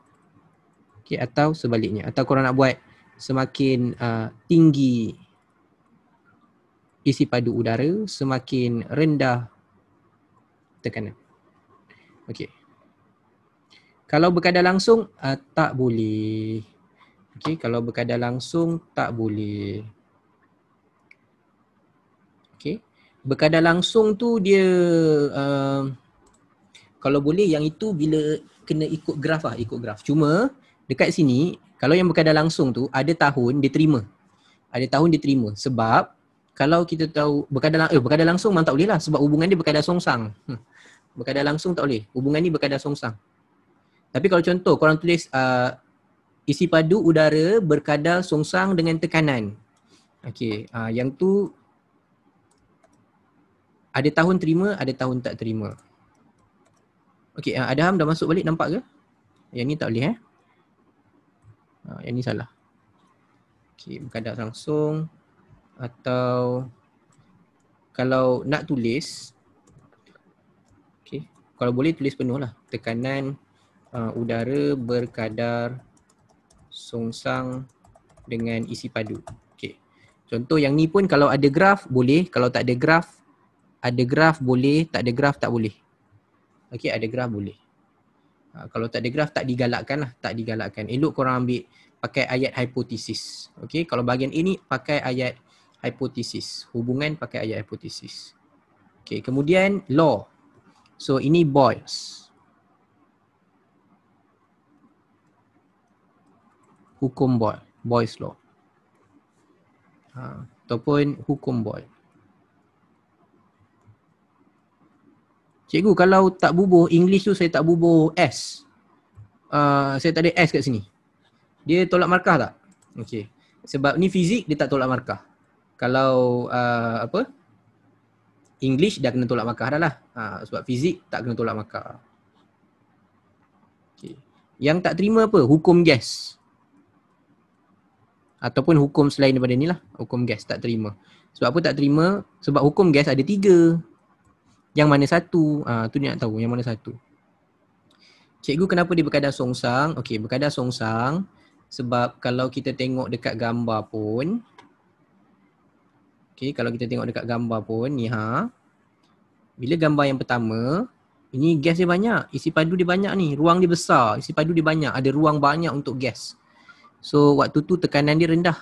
okey atau sebaliknya atau korang nak buat semakin uh, tinggi isi padu udara semakin rendah tekanan Okey. Kalau berkada langsung uh, tak boleh. Okey, kalau berkada langsung tak boleh. Okey. berkada langsung tu dia uh, kalau boleh yang itu bila kena ikut graf lah, ikut graf. Cuma dekat sini kalau yang berkada langsung tu ada tahun diterima, Ada tahun diterima. sebab kalau kita tahu berkadar eh berkada langsung memang tak boleh lah sebab hubungan dia berkadar songsang. Hmm berkadar langsung tak boleh. Hubungan ni berkadar songsang. Tapi kalau contoh korang tulis uh, isi padu udara berkadar songsang dengan tekanan. Okey, uh, yang tu ada tahun terima, ada tahun tak terima. Okey, uh, Adam dah masuk balik nampak ke? Yang ni tak boleh eh. Uh, yang ni salah. Okey, berkadar langsung atau kalau nak tulis kalau boleh tulis penuh lah tekanan uh, udara berkadar songsang dengan isi padu. Okay. Contoh yang ni pun kalau ada graf boleh, kalau tak ada graf ada graf boleh, tak ada graf tak boleh. Okay, ada graf boleh. Uh, kalau tak ada graf tak digalakkan lah, tak digalakkan. Elok korang ambil pakai ayat hipotesis. Okay, kalau bahagian ini pakai ayat hipotesis. Hubungan pakai ayat hipotesis. Okay, kemudian law. So ini boils. Hukum boil, boils law. Ha, ataupun hukum boil. Cikgu kalau tak bubuh English tu saya tak bubuh S. Uh, saya tak ada S kat sini. Dia tolak markah tak? Okey. Sebab ni fizik dia tak tolak markah. Kalau uh, apa? English dah kena tolak markah dah lah. Ha, sebab fizik tak kena tolak markah. Okay. Yang tak terima apa? Hukum gas. Ataupun hukum selain daripada ni lah. Hukum gas tak terima. Sebab apa tak terima? Sebab hukum gas ada tiga. Yang mana satu? Ha, tu ni nak tahu yang mana satu. Cikgu kenapa dia berkadar songsang? Okay, berkadar songsang. Sebab kalau kita tengok dekat gambar pun, Okay, kalau kita tengok dekat gambar pun ni ha. Bila gambar yang pertama, ini gas dia banyak, isi padu dia banyak ni, ruang dia besar, isi padu dia banyak, ada ruang banyak untuk gas. So waktu tu tekanan dia rendah.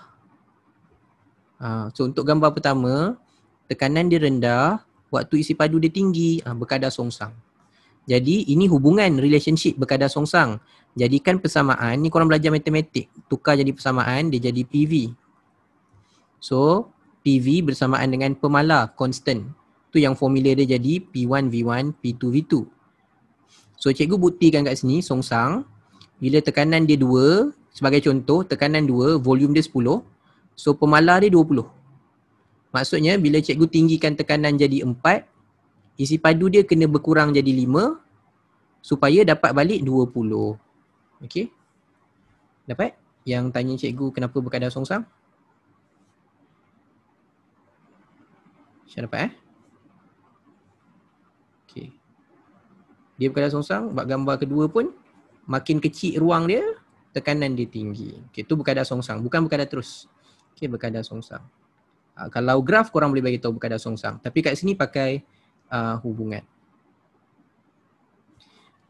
Ha, so untuk gambar pertama, tekanan dia rendah, waktu isi padu dia tinggi, ha, berkadar songsang. Jadi ini hubungan relationship berkadar songsang. Jadikan persamaan, ni korang belajar matematik, tukar jadi persamaan, dia jadi PV. So PV bersamaan dengan pemala constant. Tu yang formula dia jadi P1 V1 P2 V2. So cikgu buktikan kat sini song sang bila tekanan dia 2 sebagai contoh tekanan 2 volume dia 10 so pemala dia 20. Maksudnya bila cikgu tinggikan tekanan jadi 4 isi padu dia kena berkurang jadi 5 supaya dapat balik 20. Okey. Dapat? Yang tanya cikgu kenapa berkadar song sang? Syah dapat eh? Okay. Dia berkata songsang, buat gambar kedua pun makin kecil ruang dia, tekanan dia tinggi. Okay, tu berkada songsang. Bukan berkada terus. Okay, berkada songsang. Uh, ah, kalau graf korang boleh bagi tahu berkada songsang. Tapi kat sini pakai uh, hubungan.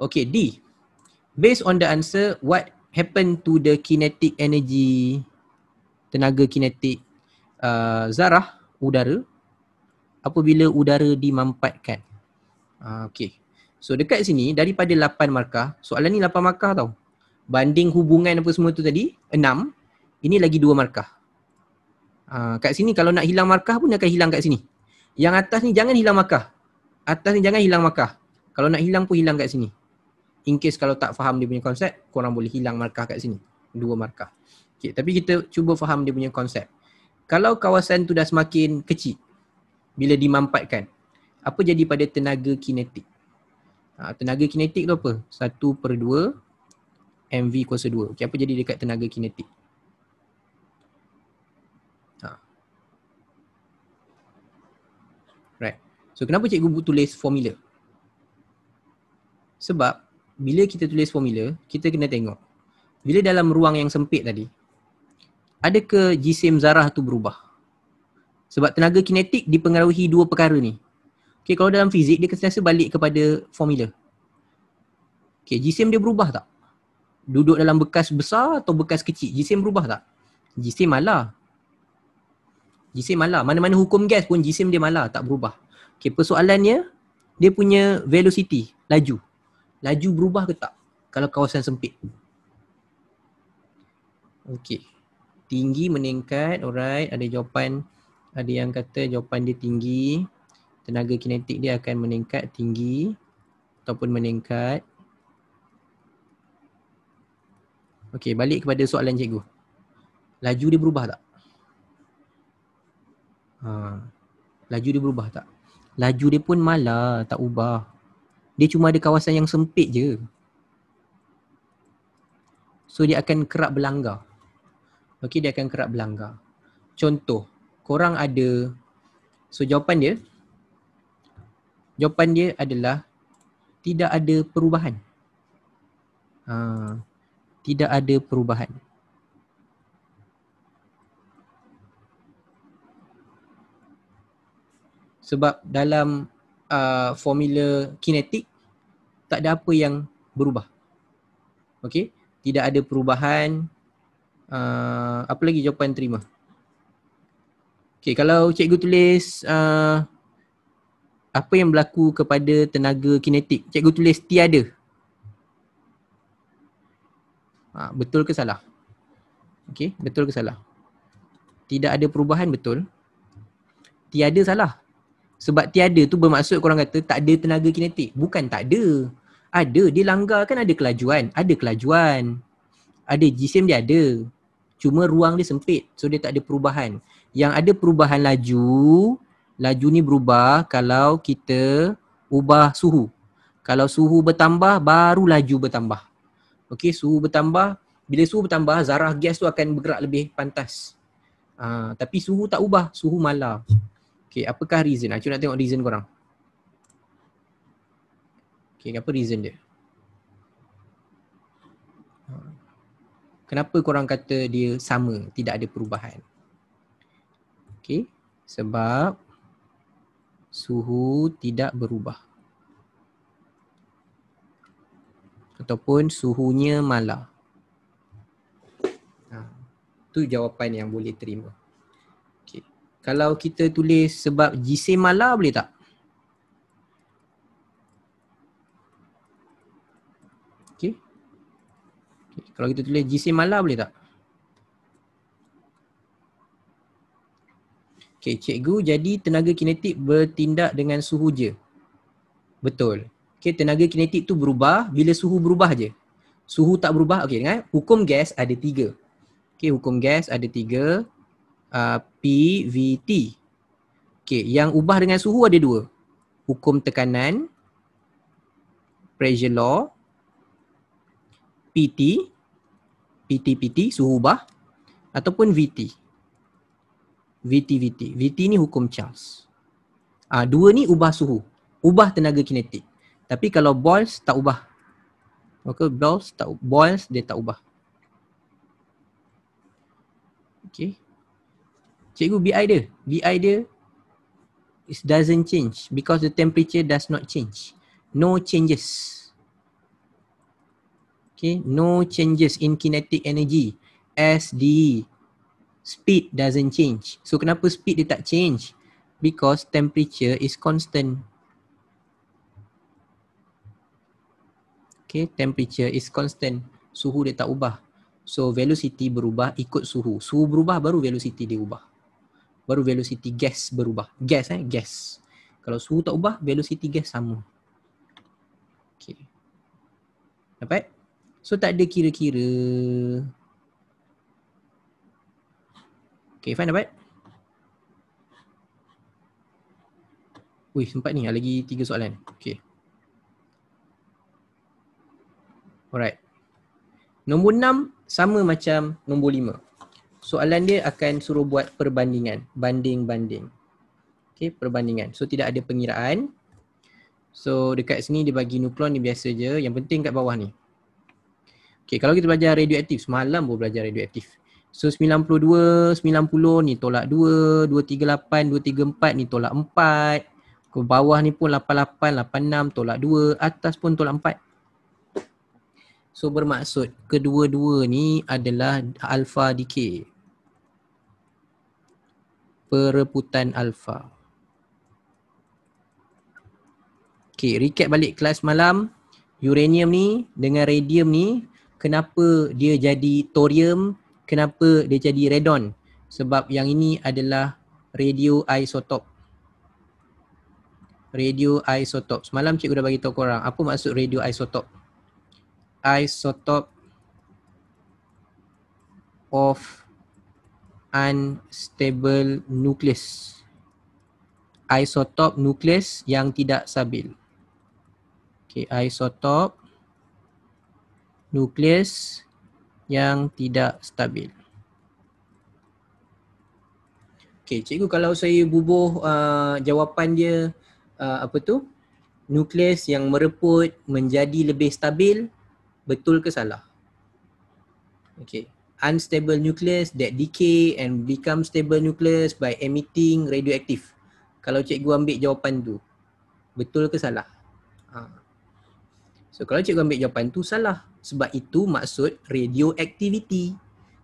Okay, D. Based on the answer, what happened to the kinetic energy, tenaga kinetik uh, zarah udara apabila udara dimampatkan. Uh, ah, okay. So dekat sini daripada 8 markah, soalan ni 8 markah tau. Banding hubungan apa semua tu tadi, 6. Ini lagi 2 markah. Uh, kat sini kalau nak hilang markah pun akan hilang kat sini. Yang atas ni jangan hilang markah. Atas ni jangan hilang markah. Kalau nak hilang pun hilang kat sini. In case kalau tak faham dia punya konsep, korang boleh hilang markah kat sini. 2 markah. Okay, tapi kita cuba faham dia punya konsep. Kalau kawasan tu dah semakin kecil, bila dimampatkan apa jadi pada tenaga kinetik ha, tenaga kinetik tu apa 1 per 2 mv kuasa 2 okey apa jadi dekat tenaga kinetik ha. right so kenapa cikgu tulis formula sebab bila kita tulis formula kita kena tengok bila dalam ruang yang sempit tadi ada ke jisim zarah tu berubah sebab tenaga kinetik dipengaruhi dua perkara ni. Okay, kalau dalam fizik, dia kena sentiasa balik kepada formula. Okay, jisim dia berubah tak? Duduk dalam bekas besar atau bekas kecil, jisim berubah tak? Jisim malah. Jisim malah. Mana-mana hukum gas pun jisim dia malah, tak berubah. Okay, persoalannya, dia punya velocity, laju. Laju berubah ke tak? Kalau kawasan sempit. Okay. Tinggi meningkat, alright. Ada jawapan ada yang kata jawapan dia tinggi tenaga kinetik dia akan meningkat tinggi ataupun meningkat Okey balik kepada soalan cikgu laju dia berubah tak ha laju dia berubah tak laju dia pun malah tak ubah dia cuma ada kawasan yang sempit je so dia akan kerap berlanggar okey dia akan kerap berlanggar contoh korang ada so jawapan dia jawapan dia adalah tidak ada perubahan uh, tidak ada perubahan sebab dalam uh, formula kinetik tak ada apa yang berubah okey tidak ada perubahan uh, apa lagi jawapan terima uh, Okay, kalau cikgu tulis uh, apa yang berlaku kepada tenaga kinetik? Cikgu tulis tiada. Ha, betul ke salah? Okay, betul ke salah? Tidak ada perubahan betul. Tiada salah. Sebab tiada tu bermaksud korang kata tak ada tenaga kinetik. Bukan tak ada. Ada. Dia langgar kan ada kelajuan. Ada kelajuan. Ada jisim dia ada. Cuma ruang dia sempit. So dia tak ada perubahan yang ada perubahan laju, laju ni berubah kalau kita ubah suhu. Kalau suhu bertambah baru laju bertambah. Okey, suhu bertambah, bila suhu bertambah zarah gas tu akan bergerak lebih pantas. Uh, tapi suhu tak ubah, suhu malah. Okey, apakah reason? Aku ah, nak tengok reason korang. Okey, apa reason dia? Ah, kenapa korang kata dia sama, tidak ada perubahan? Okey, sebab suhu tidak berubah. Ataupun suhunya malah. Ha, tu jawapan yang boleh terima. Okey. Kalau kita tulis sebab jisim malah boleh tak? Okey. Okay. Kalau kita tulis jisim malah boleh tak? Okey, cikgu jadi tenaga kinetik bertindak dengan suhu je. Betul. Okey, tenaga kinetik tu berubah bila suhu berubah je. Suhu tak berubah, okay? dengar. Hukum gas ada tiga. Okey, hukum gas ada tiga. Uh, P, V, T. Okey, yang ubah dengan suhu ada dua. Hukum tekanan. Pressure law. PT. PT, PT, suhu ubah. Ataupun VT. VT VT. VT ni hukum Charles. Ah dua ni ubah suhu, ubah tenaga kinetik. Tapi kalau Boyle tak ubah. Okay, Boyle tak Boyle dia tak ubah. Okay. Cikgu BI dia, BI dia it doesn't change because the temperature does not change. No changes. Okay, no changes in kinetic energy. SDE speed doesn't change. So kenapa speed dia tak change? Because temperature is constant. Okay, temperature is constant. Suhu dia tak ubah. So velocity berubah ikut suhu. Suhu berubah baru velocity dia ubah. Baru velocity gas berubah. Gas eh, gas. Kalau suhu tak ubah, velocity gas sama. Okay. Dapat? So tak ada kira-kira Okay, fine dapat? Wih, sempat ni. Ada lagi tiga soalan. Okay. Alright. Nombor enam sama macam nombor lima. Soalan dia akan suruh buat perbandingan. Banding-banding. Okay, perbandingan. So, tidak ada pengiraan. So, dekat sini dia bagi nukleon ni biasa je. Yang penting kat bawah ni. Okay, kalau kita belajar radioaktif. Semalam pun belajar radioaktif. So 92, 90 ni tolak 2, 238, 234 ni tolak 4. Ke bawah ni pun 88, 86 tolak 2, atas pun tolak 4. So bermaksud kedua-dua ni adalah alpha decay. Pereputan alpha. Okay, recap balik kelas malam. Uranium ni dengan radium ni kenapa dia jadi thorium, kenapa dia jadi radon sebab yang ini adalah radio isotop radio isotop semalam cikgu dah bagi tahu korang apa maksud radio isotop isotop of unstable nucleus isotop nucleus yang tidak stabil okey isotop nucleus yang tidak stabil. Okay, cikgu kalau saya bubuh uh, jawapan dia uh, apa tu? Nukleus yang mereput menjadi lebih stabil, betul ke salah? Okay, unstable nucleus that decay and become stable nucleus by emitting radioactive. Kalau cikgu ambil jawapan tu, betul ke salah? Uh. So kalau cikgu ambil jawapan tu salah sebab itu maksud radioactivity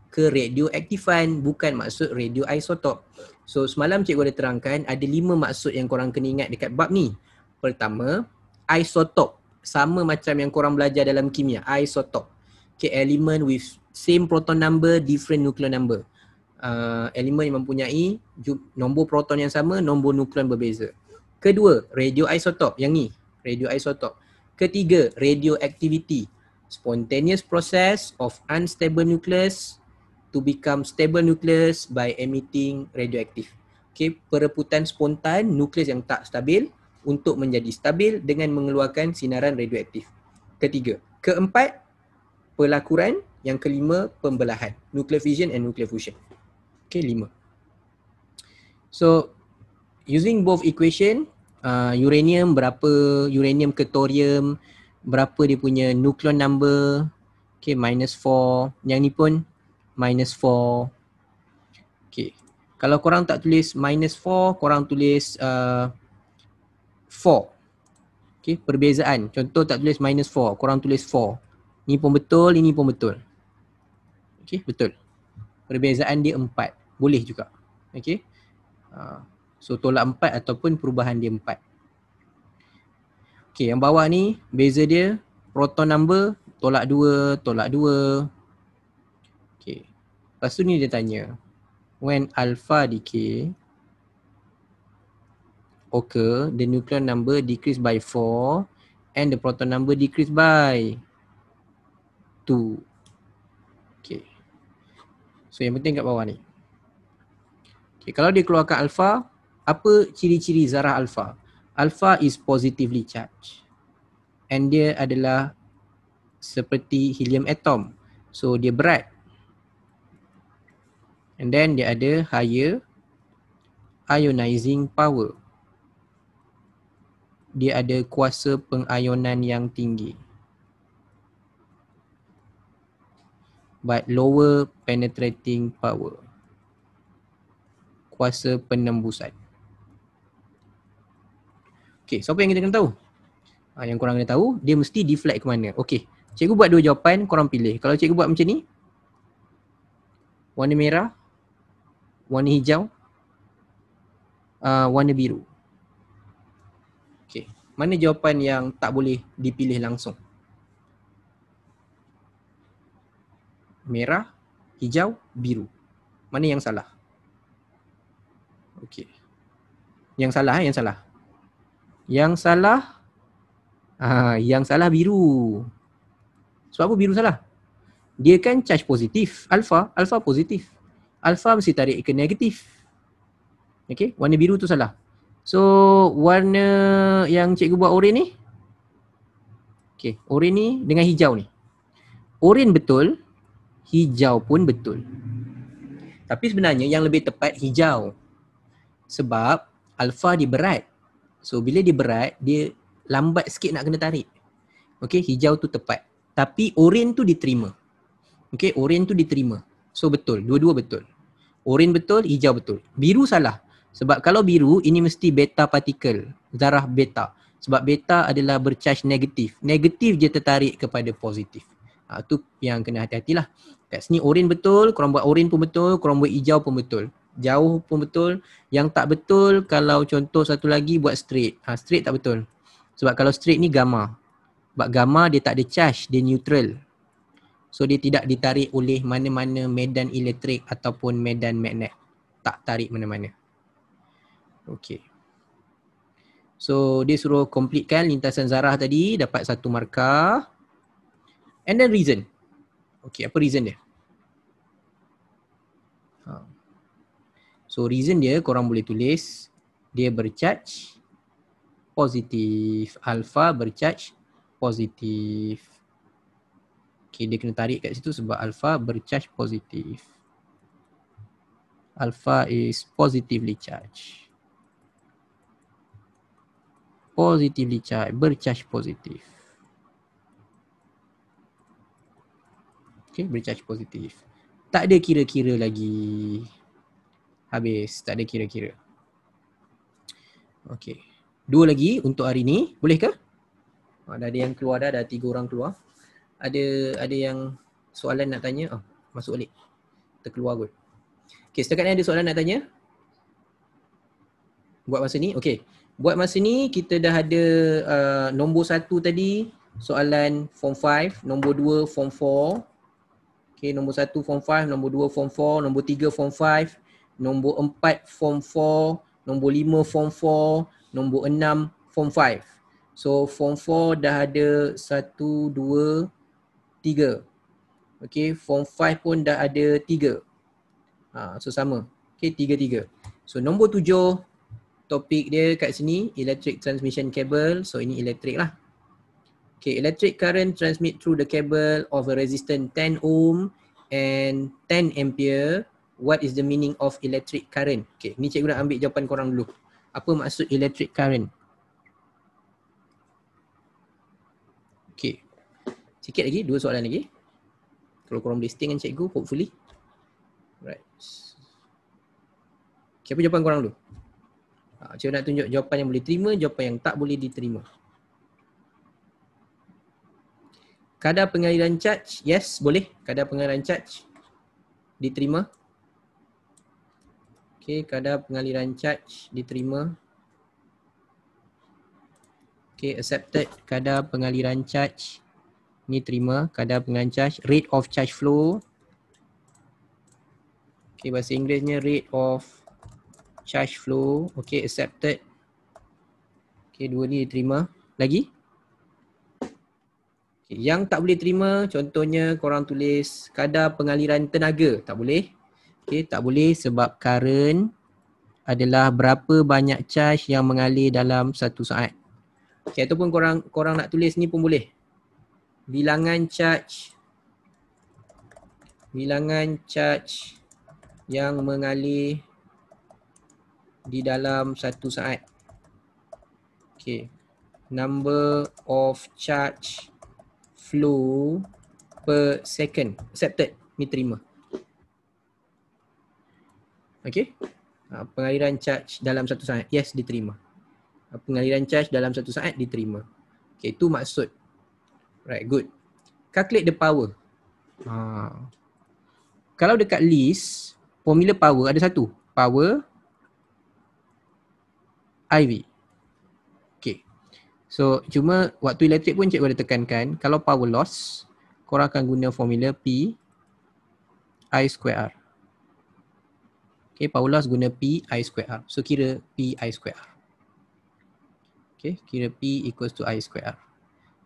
ke radioaktifan bukan maksud radioisotop. So semalam cikgu ada terangkan ada lima maksud yang korang kena ingat dekat bab ni. Pertama, isotop sama macam yang korang belajar dalam kimia, isotop. Okay, element with same proton number, different nuclear number. Uh, elemen yang mempunyai nombor proton yang sama, nombor nukleon berbeza. Kedua, radioisotop. Yang ni, radioisotop. Ketiga, radioactivity. Spontaneous process of unstable nucleus to become stable nucleus by emitting radioactive. Okay, pereputan spontan nukleus yang tak stabil untuk menjadi stabil dengan mengeluarkan sinaran radioaktif. Ketiga. Keempat, pelakuran. Yang kelima, pembelahan. Nuclear fission and nuclear fusion. Okay, lima. So, using both equation, uh, uranium berapa uranium ke thorium berapa dia punya nucleon number okay minus 4 yang ni pun minus 4 okay kalau korang tak tulis minus 4 korang tulis uh, ah, 4 okay perbezaan contoh tak tulis minus 4 korang tulis 4 ni pun betul ini pun betul okay betul perbezaan dia 4 boleh juga okay uh, So tolak empat ataupun perubahan dia empat. Okay yang bawah ni beza dia proton number tolak dua, tolak dua. Okay. Lepas tu ni dia tanya when alpha decay occur the nuclear number decrease by four and the proton number decrease by two. Okay. So yang penting kat bawah ni. Okay, kalau dia keluarkan alpha, apa ciri-ciri zarah alpha? Alpha is positively charged. And dia adalah seperti helium atom. So dia berat. And then dia ada higher ionizing power. Dia ada kuasa pengayonan yang tinggi. But lower penetrating power. Kuasa penembusan. Okay, siapa yang kita kena tahu? Ha, yang korang kena tahu, dia mesti deflect ke mana. Okay, cikgu buat dua jawapan, korang pilih. Kalau cikgu buat macam ni, warna merah, warna hijau, uh, warna biru. Okay, mana jawapan yang tak boleh dipilih langsung? Merah, hijau, biru. Mana yang salah? Okay. Yang salah, eh, yang salah. Yang salah ah yang salah biru. Sebab apa biru salah? Dia kan charge positif, Alpha, alpha positif. Alpha mesti tarik ke negatif. Okay, warna biru tu salah. So warna yang cikgu buat oren ni okay, oren ni dengan hijau ni. Oren betul, hijau pun betul. Tapi sebenarnya yang lebih tepat hijau. Sebab alpha di berat. So bila dia berat, dia lambat sikit nak kena tarik. Okay, hijau tu tepat. Tapi oren tu diterima. Okay, oren tu diterima. So betul, dua-dua betul. Oren betul, hijau betul. Biru salah. Sebab kalau biru, ini mesti beta particle. Zarah beta. Sebab beta adalah bercharge negatif. Negatif je tertarik kepada positif. Ha, tu yang kena hati-hatilah. Kat sini oren betul, korang buat oren pun betul, korang buat hijau pun betul jauh pun betul yang tak betul kalau contoh satu lagi buat straight ha, straight tak betul sebab kalau straight ni gamma sebab gamma dia tak ada charge dia neutral so dia tidak ditarik oleh mana-mana medan elektrik ataupun medan magnet tak tarik mana-mana Okay. so dia suruh completekan lintasan zarah tadi dapat satu markah and then reason Okay, apa reason dia So reason dia korang boleh tulis dia bercharge positif. Alpha bercharge positif. Okay dia kena tarik kat situ sebab alpha bercharge positif. Alpha is positively charged. Positively charged, bercharge positif. Okay, bercharge positif. Tak ada kira-kira lagi. Habis, tak ada kira-kira. Okey, Dua lagi untuk hari ni. Boleh ke? Oh, ada yang keluar dah, dah tiga orang keluar. Ada ada yang soalan nak tanya? Oh, masuk balik. Terkeluar kot. Okay, setakat ni ada soalan nak tanya? Buat masa ni? Okey, Buat masa ni kita dah ada uh, nombor satu tadi soalan form 5, nombor 2 form 4. Okey, nombor 1 form 5, nombor 2 form 4, nombor 3 form 5 nombor 4 form 4, nombor 5 form 4, nombor 6 form 5. So form 4 dah ada 1 2 3. okay. form 5 pun dah ada 3. Ha, so sama. okay 3 3. So nombor 7 topik dia kat sini electric transmission cable. So ini electric lah. Okay, electric current transmit through the cable of a resistance 10 ohm and 10 ampere what is the meaning of electric current? Okay, ni cikgu nak ambil jawapan korang dulu. Apa maksud electric current? Okay. Sikit lagi, dua soalan lagi. Kalau korang boleh stay dengan cikgu, hopefully. Right. Okay, apa jawapan korang dulu? Ha, cikgu nak tunjuk jawapan yang boleh terima, jawapan yang tak boleh diterima. Kadar pengaliran charge, yes boleh. Kadar pengaliran charge diterima. Okey, kadar pengaliran charge diterima. Okey, accepted kadar pengaliran charge ni terima, kadar pengaliran charge, rate of charge flow. Okey, bahasa Inggerisnya rate of charge flow. Okey, accepted. Okey, dua ni diterima. Lagi? Okay, yang tak boleh terima contohnya korang tulis kadar pengaliran tenaga, tak boleh. Okay, tak boleh sebab current adalah berapa banyak charge yang mengalir dalam satu saat. Okay, ataupun korang, korang nak tulis ni pun boleh. Bilangan charge bilangan charge yang mengalir di dalam satu saat. Okay. Number of charge flow per second. Accepted. Ni terima. Okay. Ah, pengaliran charge dalam satu saat. Yes, diterima. Ah, pengaliran charge dalam satu saat diterima. Okay, itu maksud. Right, good. Calculate the power. Ha. Kalau dekat list, formula power ada satu. Power IV. Okay. So, cuma waktu elektrik pun cikgu ada tekankan. Kalau power loss, korang akan guna formula P I square R. Okay, Paulus guna P I square R. So kira P I square R. Okay, kira P equals to I square R.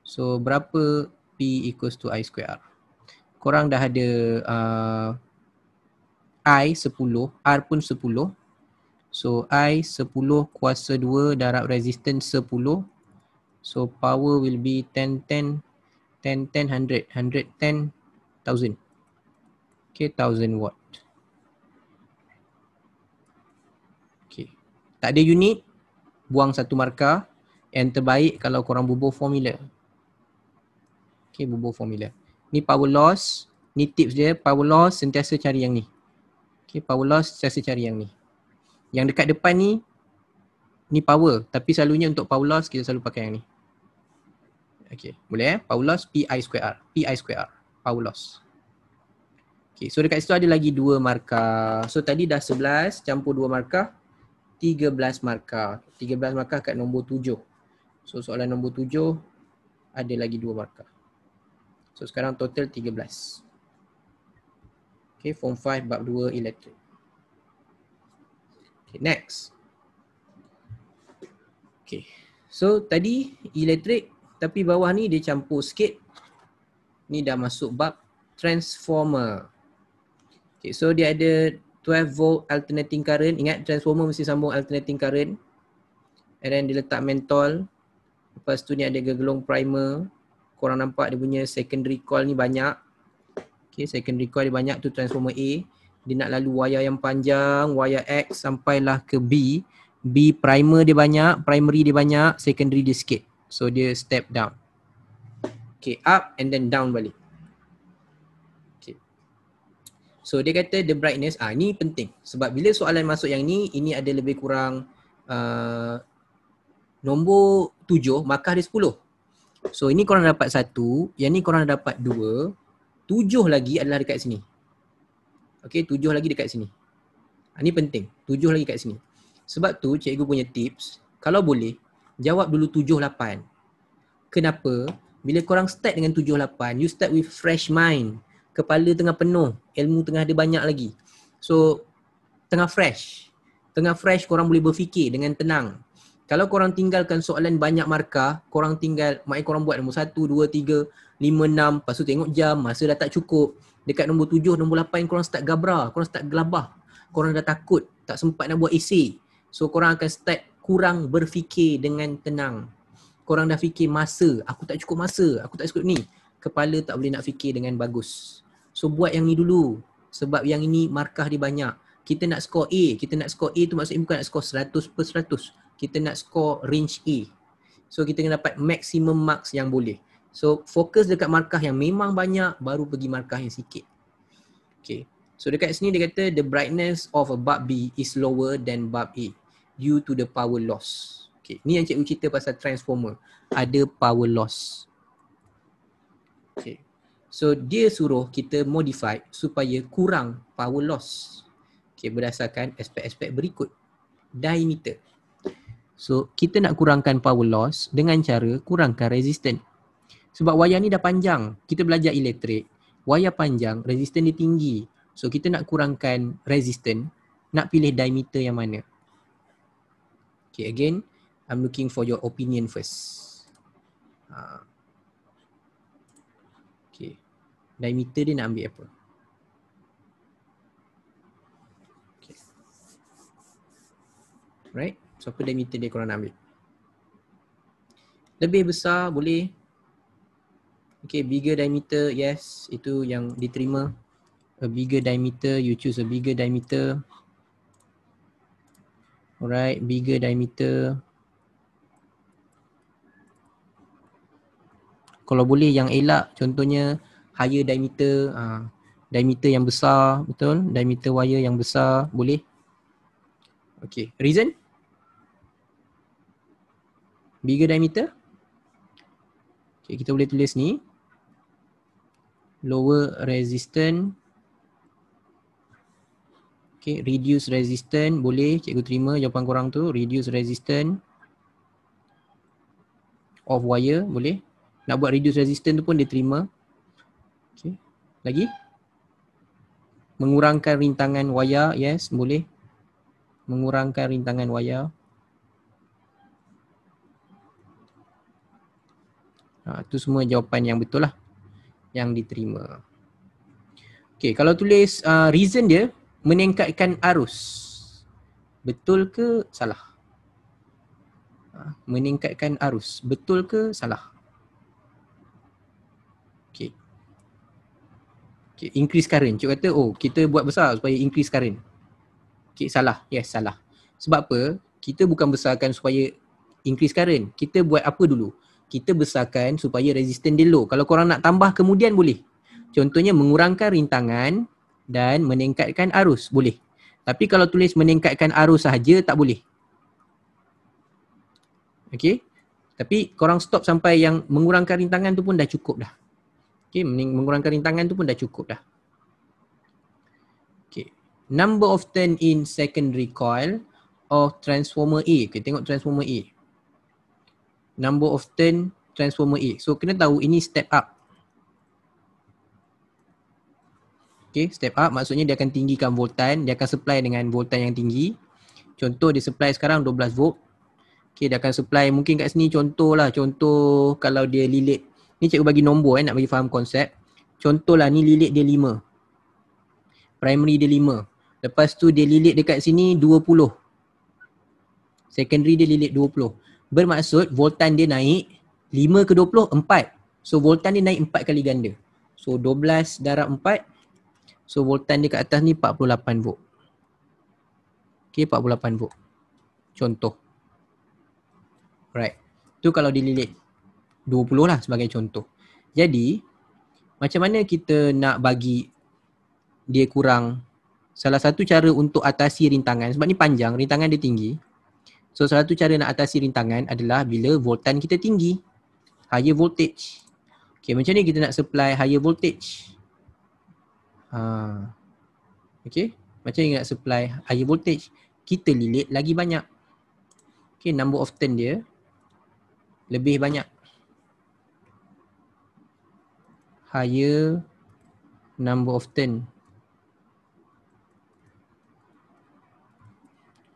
So berapa P equals to I square R? Korang dah ada uh, I 10, R pun 10. So I 10 kuasa 2 darab resistance 10. So power will be 10, 10, 10, 10, 100, 110, 1000. Okay, 1000 watt. tak ada unit buang satu markah yang terbaik kalau korang bubuh formula Okay bubuh formula ni power loss ni tips dia power loss sentiasa cari yang ni Okay power loss sentiasa cari yang ni yang dekat depan ni ni power tapi selalunya untuk power loss kita selalu pakai yang ni Okay boleh eh power loss PI square R PI square R power loss Okay so dekat situ ada lagi dua markah so tadi dah sebelas, campur dua markah 13 markah. 13 markah kat nombor 7. So soalan nombor 7 ada lagi 2 markah. So sekarang total 13. Okay, form 5 bab 2 elektrik. Okay, next. Okay, so tadi elektrik tapi bawah ni dia campur sikit. Ni dah masuk bab transformer. Okay, so dia ada 12 volt alternating current ingat transformer mesti sambung alternating current and then dia letak mentol lepas tu ni ada gelong primer korang nampak dia punya secondary coil ni banyak okay secondary coil dia banyak tu transformer A dia nak lalu wayar yang panjang wayar X sampailah ke B B primer dia banyak primary dia banyak secondary dia sikit so dia step down okay up and then down balik So dia kata the brightness ah ni penting sebab bila soalan masuk yang ni ini ada lebih kurang uh, nombor tujuh markah dia sepuluh. So ini korang dapat satu, yang ni korang dapat dua, tujuh lagi adalah dekat sini. Okay tujuh lagi dekat sini. Ah, ini penting, tujuh lagi dekat sini. Sebab tu cikgu punya tips, kalau boleh jawab dulu tujuh lapan. Kenapa? Bila korang start dengan tujuh lapan, you start with fresh mind kepala tengah penuh, ilmu tengah ada banyak lagi. So tengah fresh. Tengah fresh korang boleh berfikir dengan tenang. Kalau korang tinggalkan soalan banyak markah, korang tinggal mak korang buat nombor 1 2 3 5 6, lepas tu tengok jam, masa dah tak cukup. Dekat nombor 7, nombor 8 korang start gabra, korang start gelabah. Korang dah takut, tak sempat nak buat isi. So korang akan start kurang berfikir dengan tenang. Korang dah fikir masa, aku tak cukup masa, aku tak cukup ni kepala tak boleh nak fikir dengan bagus. So buat yang ni dulu. Sebab yang ini markah dia banyak. Kita nak skor A. Kita nak skor A tu maksudnya bukan nak skor 100 per 100. Kita nak skor range A. So kita kena dapat maximum marks yang boleh. So fokus dekat markah yang memang banyak baru pergi markah yang sikit. Okay. So dekat sini dia kata the brightness of a bulb B is lower than bulb A due to the power loss. Okay. Ni yang cikgu cerita pasal transformer. Ada power loss. Okay. So dia suruh kita modify supaya kurang power loss. Okay, berdasarkan aspek-aspek berikut. Diameter. So kita nak kurangkan power loss dengan cara kurangkan resistance. Sebab wayar ni dah panjang. Kita belajar elektrik. Wayar panjang, resistance dia tinggi. So kita nak kurangkan resistance. Nak pilih diameter yang mana? Okay again, I'm looking for your opinion first. Uh. diameter dia nak ambil apa Right? So apa diameter dia korang nak ambil? Lebih besar boleh Okay, bigger diameter, yes Itu yang diterima A bigger diameter, you choose a bigger diameter Alright, bigger diameter Kalau boleh yang elak, contohnya higher diameter uh, diameter yang besar betul diameter wire yang besar boleh okay reason bigger diameter okay kita boleh tulis ni lower resistance okay reduce resistance boleh cikgu terima jawapan korang tu reduce resistance of wire boleh nak buat reduce resistance tu pun dia terima Okay. Lagi? Mengurangkan rintangan wayar. Yes, boleh. Mengurangkan rintangan wayar. Ha, itu semua jawapan yang betul lah. Yang diterima. Okay, kalau tulis uh, reason dia, meningkatkan arus. Betul ke salah? Ha, meningkatkan arus. Betul ke Salah. increase current. Cik kata, oh kita buat besar supaya increase current. Okay, salah. Yes, salah. Sebab apa? Kita bukan besarkan supaya increase current. Kita buat apa dulu? Kita besarkan supaya resistance dia low. Kalau korang nak tambah kemudian boleh. Contohnya mengurangkan rintangan dan meningkatkan arus. Boleh. Tapi kalau tulis meningkatkan arus sahaja tak boleh. Okay. Tapi korang stop sampai yang mengurangkan rintangan tu pun dah cukup dah. Okay, mengurangkan rintangan tu pun dah cukup dah. Okay, number of turn in secondary coil of transformer A. Okay, tengok transformer A. Number of turn transformer A. So, kena tahu ini step up. Okay, step up maksudnya dia akan tinggikan voltan. Dia akan supply dengan voltan yang tinggi. Contoh dia supply sekarang 12 volt. Okay, dia akan supply mungkin kat sini contoh lah. Contoh kalau dia lilit Ni cikgu bagi nombor eh nak bagi faham konsep. Contohlah ni lilit dia lima. Primary dia lima. Lepas tu dia lilit dekat sini dua puluh. Secondary dia lilit dua puluh. Bermaksud voltan dia naik lima ke dua puluh empat. So voltan dia naik empat kali ganda. So dua belas darab empat. So voltan dia kat atas ni empat puluh lapan volt. Okay empat puluh lapan volt. Contoh. Right. Tu kalau dililit. 20 lah sebagai contoh. Jadi macam mana kita nak bagi dia kurang salah satu cara untuk atasi rintangan sebab ni panjang rintangan dia tinggi. So salah satu cara nak atasi rintangan adalah bila voltan kita tinggi. Higher voltage. Okay macam ni kita nak supply higher voltage. Ha. Okay macam ni nak supply higher voltage. Kita lilit lagi banyak. Okay number of turn dia lebih banyak. higher number of turn.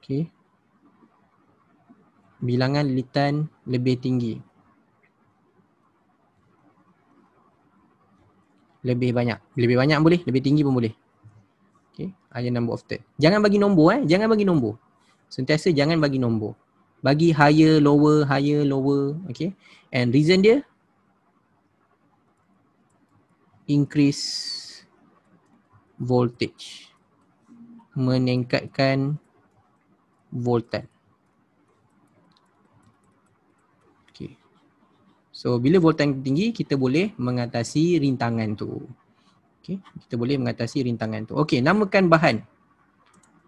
Okay. Bilangan litan lebih tinggi. Lebih banyak. Lebih banyak boleh. Lebih tinggi pun boleh. Okay. Higher number of turn. Jangan bagi nombor eh. Jangan bagi nombor. Sentiasa jangan bagi nombor. Bagi higher, lower, higher, lower. Okay. And reason dia increase voltage meningkatkan voltan Okay, so bila voltan tinggi kita boleh mengatasi rintangan tu Okay, kita boleh mengatasi rintangan tu okey namakan bahan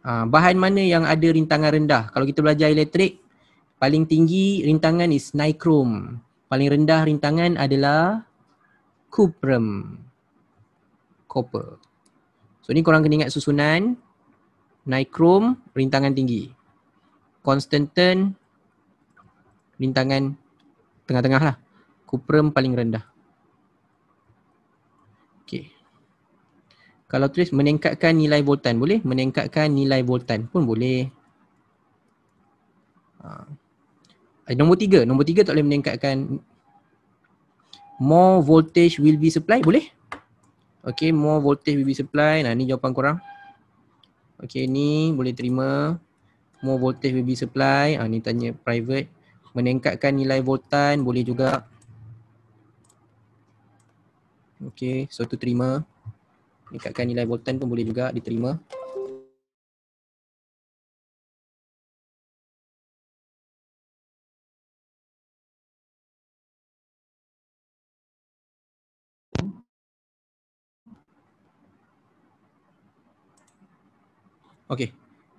ah, bahan mana yang ada rintangan rendah kalau kita belajar elektrik paling tinggi rintangan is nichrome paling rendah rintangan adalah cuprum copper. So ni korang kena ingat susunan nikrom rintangan tinggi. Constantan rintangan tengah-tengah lah. Cuprum paling rendah. Okay. Kalau tulis meningkatkan nilai voltan boleh? Meningkatkan nilai voltan pun boleh. Ha. Eh, nombor tiga. Nombor tiga tak boleh meningkatkan more voltage will be supplied boleh? Okay more voltage will be supplied. Nah ni jawapan korang. Okay ni boleh terima. More voltage will be supplied. Ah ni tanya private. Meningkatkan nilai voltan boleh juga. Okay so tu terima. Meningkatkan nilai voltan pun boleh juga diterima. Okey.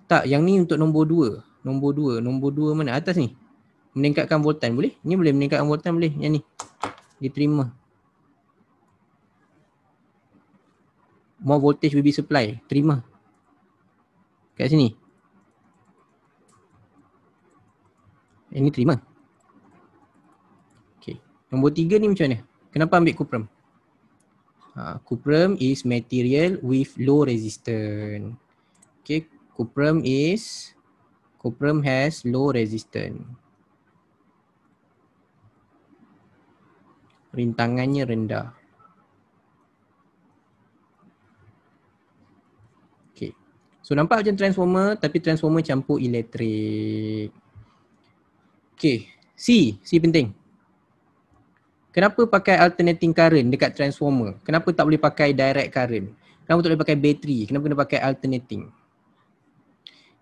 Tak, yang ni untuk nombor 2. Nombor 2. Nombor 2 mana? Atas ni. Meningkatkan voltan boleh? Ni boleh meningkatkan voltan boleh. Yang ni. Diterima. More voltage will be supply. Terima. Kat sini. Yang ni terima. Okey. Nombor tiga ni macam mana? Kenapa ambil cuprum? Ha, cuprum is material with low resistance. Okay, cuprum is cuprum has low resistance. Rintangannya rendah. Okay. So nampak macam transformer tapi transformer campur elektrik. Okay. C. C penting. Kenapa pakai alternating current dekat transformer? Kenapa tak boleh pakai direct current? Kenapa tak boleh pakai bateri? Kenapa kena pakai alternating?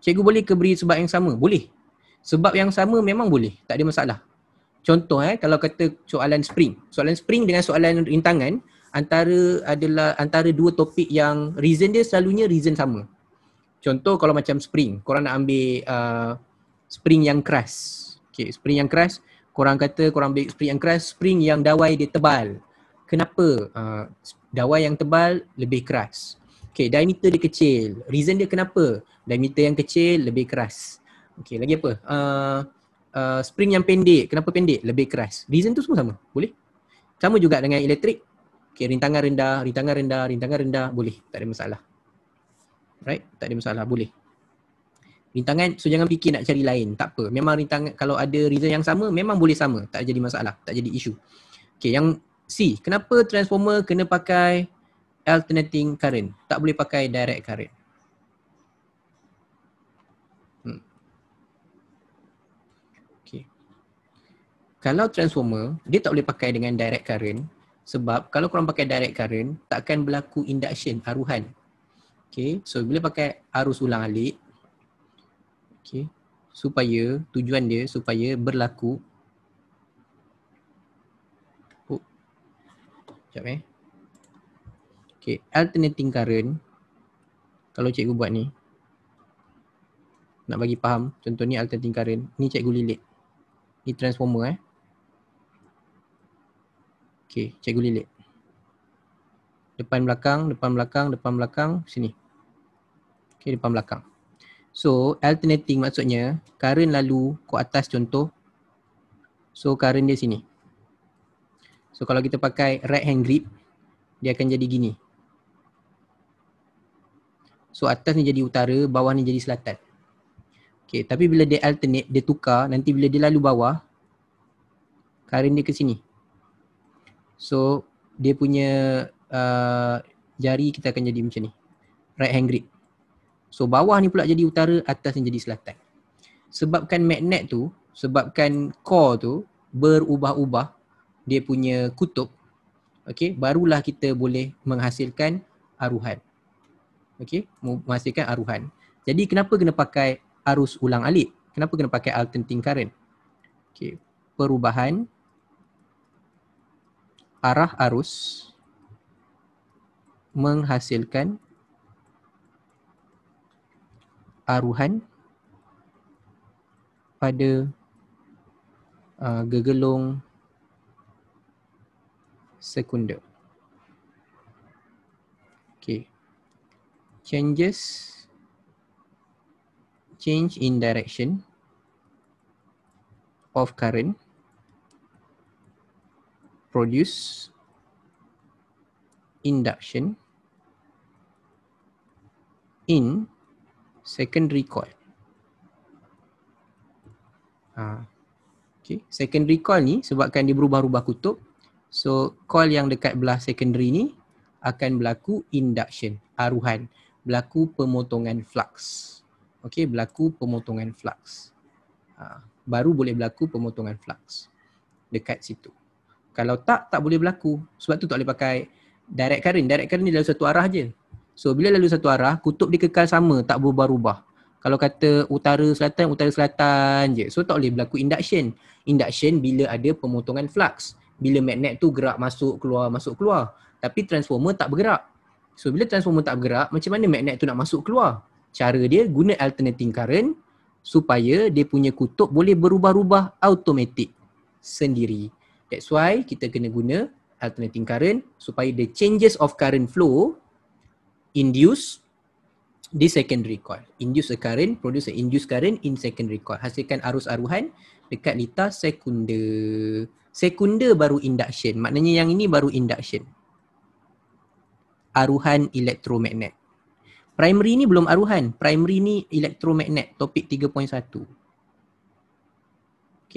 cikgu boleh ke beri sebab yang sama? Boleh. Sebab yang sama memang boleh. Tak ada masalah. Contoh eh, kalau kata soalan spring. Soalan spring dengan soalan rintangan antara adalah antara dua topik yang reason dia selalunya reason sama. Contoh kalau macam spring, korang nak ambil uh, spring yang keras. Okay, spring yang keras, korang kata korang ambil spring yang keras, spring yang dawai dia tebal. Kenapa uh, dawai yang tebal lebih keras? Okay, diameter dia kecil. Reason dia kenapa? diameter yang kecil lebih keras. Okey, lagi apa? Uh, uh, spring yang pendek, kenapa pendek? Lebih keras. Reason tu semua sama. Boleh? Sama juga dengan elektrik. Okey, rintangan rendah, rintangan rendah, rintangan rendah, boleh. Tak ada masalah. Right? Tak ada masalah, boleh. Rintangan, so jangan fikir nak cari lain. Tak apa. Memang rintangan, kalau ada reason yang sama, memang boleh sama. Tak jadi masalah, tak jadi isu. Okey, yang C, kenapa transformer kena pakai alternating current? Tak boleh pakai direct current. kalau transformer dia tak boleh pakai dengan direct current sebab kalau korang pakai direct current takkan berlaku induction aruhan okay so bila pakai arus ulang alik okay supaya tujuan dia supaya berlaku oh sekejap eh okay alternating current kalau cikgu buat ni nak bagi faham contoh ni alternating current ni cikgu lilit ni transformer eh Okey, cikgu lilit. Depan belakang, depan belakang, depan belakang, sini. Okey, depan belakang. So, alternating maksudnya current lalu ke atas contoh. So, current dia sini. So, kalau kita pakai right hand grip, dia akan jadi gini. So, atas ni jadi utara, bawah ni jadi selatan. Okay, tapi bila dia alternate, dia tukar, nanti bila dia lalu bawah, current dia ke sini. So dia punya uh, jari kita akan jadi macam ni. Right hand grip. So bawah ni pula jadi utara, atas ni jadi selatan. Sebabkan magnet tu, sebabkan core tu berubah-ubah dia punya kutub, okay, barulah kita boleh menghasilkan aruhan. Okay, menghasilkan aruhan. Jadi kenapa kena pakai arus ulang alik? Kenapa kena pakai alternating current? Okay, perubahan arah arus menghasilkan aruhan pada uh, gegelung sekunder. Okay. Changes change in direction of current produce induction in secondary coil. Uh, okay. Secondary coil ni sebabkan dia berubah-ubah kutub. So coil yang dekat belah secondary ni akan berlaku induction, aruhan. Berlaku pemotongan flux. Okay, berlaku pemotongan flux. Uh, baru boleh berlaku pemotongan flux dekat situ. Kalau tak, tak boleh berlaku. Sebab tu tak boleh pakai direct current. Direct current ni lalu satu arah je. So bila lalu satu arah, kutub dia kekal sama, tak berubah-ubah. Kalau kata utara selatan, utara selatan je. So tak boleh berlaku induction. Induction bila ada pemotongan flux. Bila magnet tu gerak masuk keluar, masuk keluar. Tapi transformer tak bergerak. So bila transformer tak bergerak, macam mana magnet tu nak masuk keluar? Cara dia guna alternating current supaya dia punya kutub boleh berubah-ubah automatik sendiri. That's why kita kena guna alternating current supaya the changes of current flow induce the secondary coil. Induce a current, produce a induce current in secondary coil. Hasilkan arus aruhan dekat litar sekunder. Sekunder baru induction. Maknanya yang ini baru induction. Aruhan elektromagnet. Primary ni belum aruhan. Primary ni elektromagnet. Topik 3.1.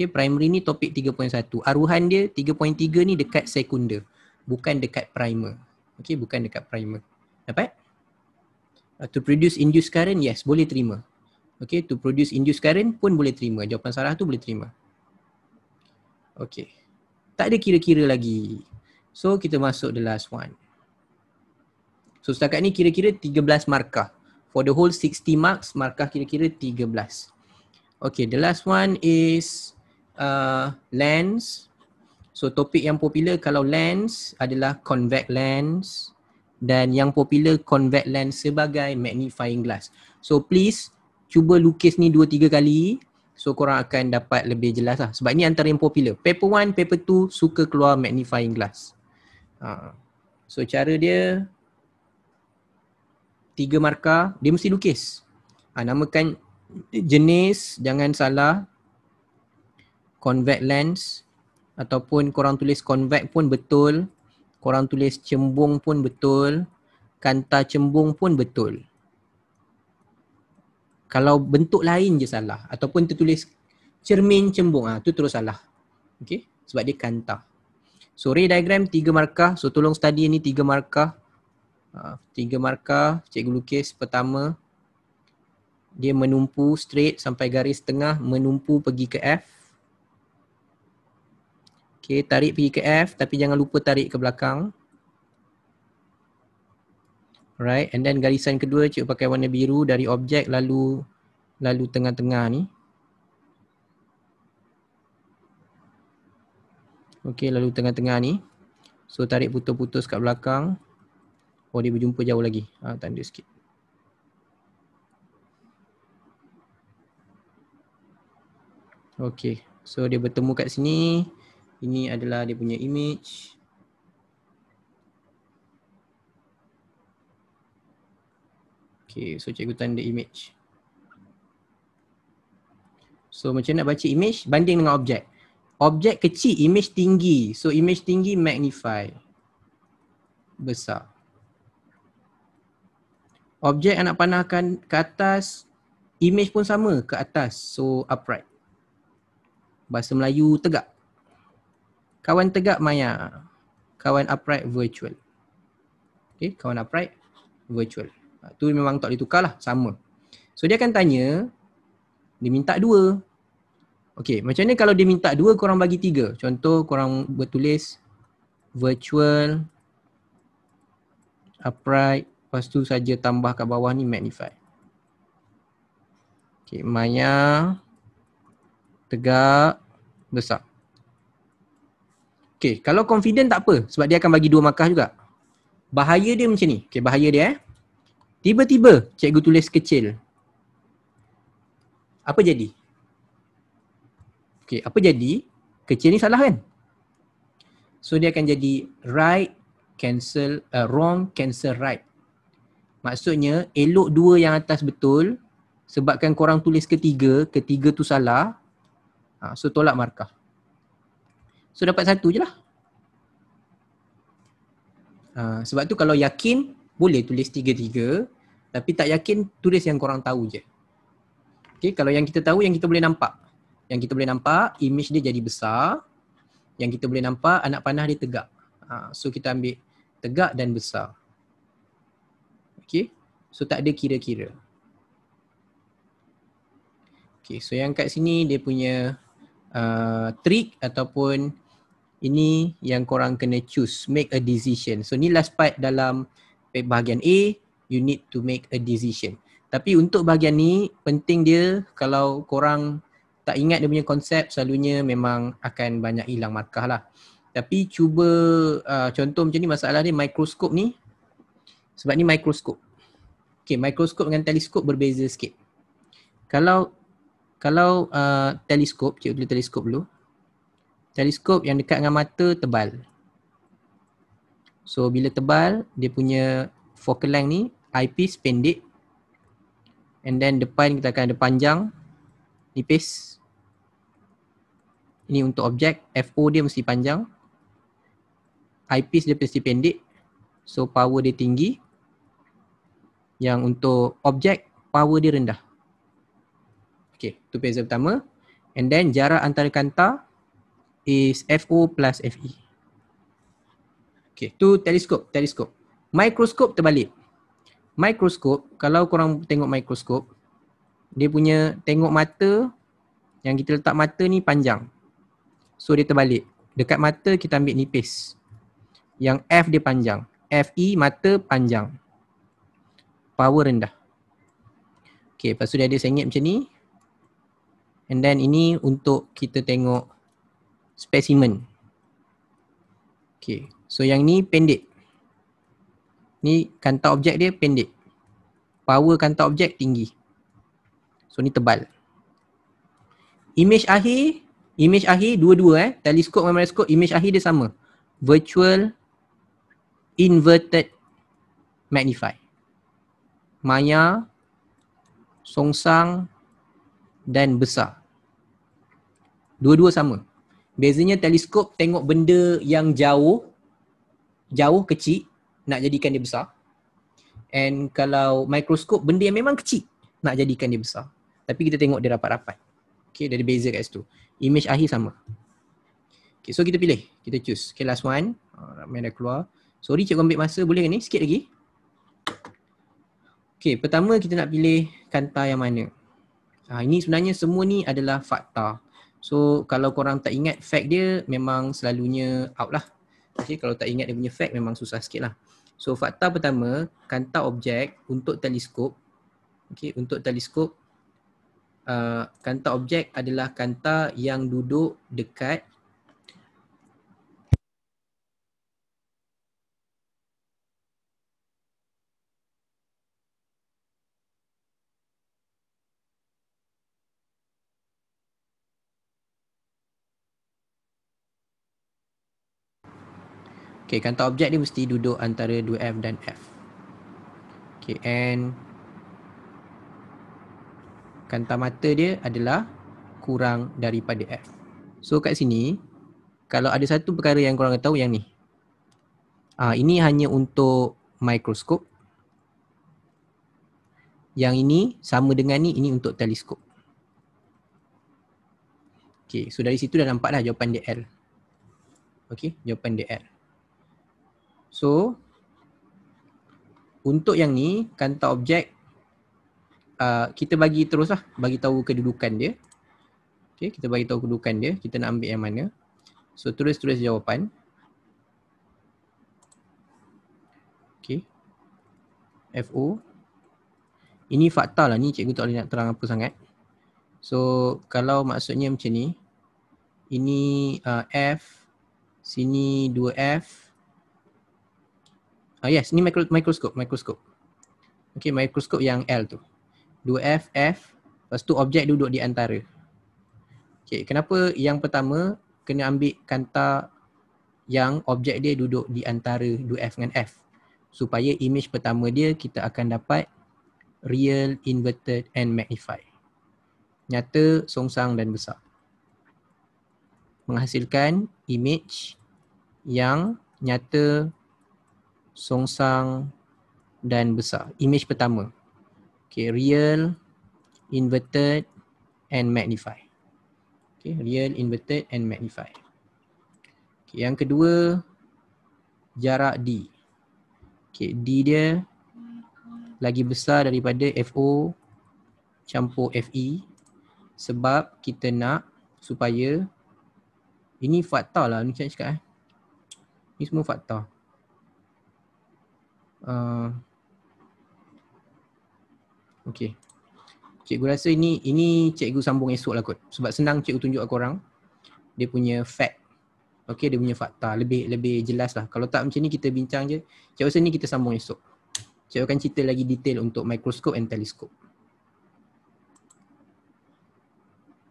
Okay, primary ni topik 3.1. Aruhan dia 3.3 ni dekat sekunder. Bukan dekat primer. Okay, bukan dekat primer. Dapat? Uh, to produce induced current, yes, boleh terima. Okay, to produce induced current pun boleh terima. Jawapan Sarah tu boleh terima. Okay. Tak ada kira-kira lagi. So, kita masuk the last one. So, setakat ni kira-kira 13 markah. For the whole 60 marks, markah kira-kira 13. Okay, the last one is uh, lens. So topik yang popular kalau lens adalah convex lens dan yang popular convex lens sebagai magnifying glass. So please cuba lukis ni 2 3 kali. So korang akan dapat lebih jelas lah sebab ni antara yang popular. Paper 1, paper 2 suka keluar magnifying glass. Uh, so cara dia tiga markah dia mesti lukis. Ha, namakan jenis jangan salah convex lens ataupun korang tulis convex pun betul korang tulis cembung pun betul kanta cembung pun betul kalau bentuk lain je salah ataupun tertulis cermin cembung ah ha, tu terus salah okey sebab dia kanta so ray diagram tiga markah so tolong study ni tiga markah ah, tiga markah cikgu lukis pertama dia menumpu straight sampai garis tengah menumpu pergi ke F Okay, tarik pergi ke F tapi jangan lupa tarik ke belakang. Alright, and then garisan kedua cikgu pakai warna biru dari objek lalu lalu tengah-tengah ni. Okay, lalu tengah-tengah ni. So, tarik putus-putus kat belakang. Oh, dia berjumpa jauh lagi. Ha, ah, tanda sikit. Okay, so dia bertemu kat sini. Ini adalah dia punya image. Okay, so cikgu tanda image. So macam nak baca image banding dengan objek. Objek kecil, image tinggi. So image tinggi magnify. Besar. Objek anak panahkan ke atas, image pun sama ke atas. So upright. Bahasa Melayu tegak. Kawan tegak maya. Kawan upright virtual. Okay, kawan upright virtual. Ha, tu memang tak boleh tukar lah, sama. So dia akan tanya, dia minta dua. Okay, macam ni kalau dia minta dua, korang bagi tiga. Contoh korang bertulis virtual upright, lepas tu saja tambah kat bawah ni magnify. Okay, maya tegak besar. Okay, kalau confident tak apa sebab dia akan bagi dua markah juga. Bahaya dia macam ni. Okay, bahaya dia eh. Tiba-tiba cikgu tulis kecil. Apa jadi? Okay, apa jadi? Kecil ni salah kan? So dia akan jadi right cancel, uh, wrong cancel right. Maksudnya elok dua yang atas betul sebabkan korang tulis ketiga, ketiga tu salah. Ha, so tolak markah. So dapat satu je lah. Uh, sebab tu kalau yakin boleh tulis tiga-tiga tapi tak yakin tulis yang korang tahu je. Okay kalau yang kita tahu yang kita boleh nampak. Yang kita boleh nampak image dia jadi besar. Yang kita boleh nampak anak panah dia tegak. Uh, so kita ambil tegak dan besar. Okay so tak ada kira-kira. Okay so yang kat sini dia punya uh, trick ataupun ini yang korang kena choose, make a decision. So ni last part dalam bahagian A, you need to make a decision. Tapi untuk bahagian ni, penting dia kalau korang tak ingat dia punya konsep, selalunya memang akan banyak hilang markah lah. Tapi cuba uh, contoh macam ni masalah ni mikroskop ni sebab ni mikroskop. Okay, mikroskop dengan teleskop berbeza sikit. Kalau kalau uh, teleskop, cikgu dulu teleskop dulu. Teleskop yang dekat dengan mata tebal. So bila tebal, dia punya focal length ni eyepiece pendek. And then depan kita akan ada panjang nipis. Ini untuk objek, FO dia mesti panjang. Eyepiece dia mesti pendek. So power dia tinggi. Yang untuk objek, power dia rendah. Okay, tu beza pertama. And then jarak antara kanta is FO plus FE. Okay, tu teleskop. Teleskop. Mikroskop terbalik. Mikroskop, kalau korang tengok mikroskop, dia punya tengok mata yang kita letak mata ni panjang. So dia terbalik. Dekat mata kita ambil nipis. Yang F dia panjang. FE mata panjang. Power rendah. Okay, lepas tu dia ada sengit macam ni. And then ini untuk kita tengok specimen. Okay. So yang ni pendek. Ni kanta objek dia pendek. Power kanta objek tinggi. So ni tebal. Image akhir, image akhir dua-dua eh. Teleskop dan mikroskop, image akhir dia sama. Virtual inverted magnify. Maya, songsang dan besar. Dua-dua sama. Bezanya teleskop tengok benda yang jauh jauh kecil nak jadikan dia besar. And kalau mikroskop benda yang memang kecil nak jadikan dia besar. Tapi kita tengok dia rapat-rapat. Okay, dia ada beza kat situ. Image akhir sama. Okay, so kita pilih. Kita choose. Okay, last one. Oh, ah, ramai dah keluar. Sorry, cikgu ambil masa. Boleh ni? Sikit lagi. Okay, pertama kita nak pilih kanta yang mana. Ah, ini sebenarnya semua ni adalah fakta. So kalau korang tak ingat fact dia memang selalunya out lah Okay kalau tak ingat dia punya fact memang susah sikit lah So fakta pertama kanta objek untuk teleskop Okay untuk teleskop uh, Kanta objek adalah kanta yang duduk dekat Okay, kantor objek ni mesti duduk antara 2F dan F. Okay, and kantor mata dia adalah kurang daripada F. So, kat sini, kalau ada satu perkara yang korang tahu, yang ni. ah ini hanya untuk mikroskop. Yang ini sama dengan ni, ini untuk teleskop. Okay, so dari situ dah nampak lah jawapan dia L. Okay, jawapan dia L. So untuk yang ni kanta objek uh, kita bagi teruslah bagi tahu kedudukan dia. Okay, kita bagi tahu kedudukan dia, kita nak ambil yang mana. So terus-terus jawapan. Okey. FO ini fakta lah ni cikgu tak boleh nak terang apa sangat So kalau maksudnya macam ni Ini uh, F Sini 2F Uh, yes, ni mikro, mikroskop, mikroskop. Okay, mikroskop yang L tu. 2F, F. Lepas tu objek duduk di antara. Okay, kenapa yang pertama kena ambil kanta yang objek dia duduk di antara 2F dengan F. Supaya image pertama dia kita akan dapat real, inverted and magnified. Nyata, songsang dan besar. Menghasilkan image yang nyata, songsang dan besar. Image pertama. Okay, real, inverted and magnify. Okay, real, inverted and magnify. Okay, yang kedua jarak D. Okay, D dia lagi besar daripada FO campur FE sebab kita nak supaya ini fakta lah ni cakap eh. Ini semua fakta. Uh, okay. Cikgu rasa ini ini cikgu sambung esok lah kot. Sebab senang cikgu tunjuk aku orang. Dia punya fact. Okay, dia punya fakta. Lebih lebih jelas lah. Kalau tak macam ni kita bincang je. Cikgu rasa ni kita sambung esok. Cikgu akan cerita lagi detail untuk mikroskop and teleskop.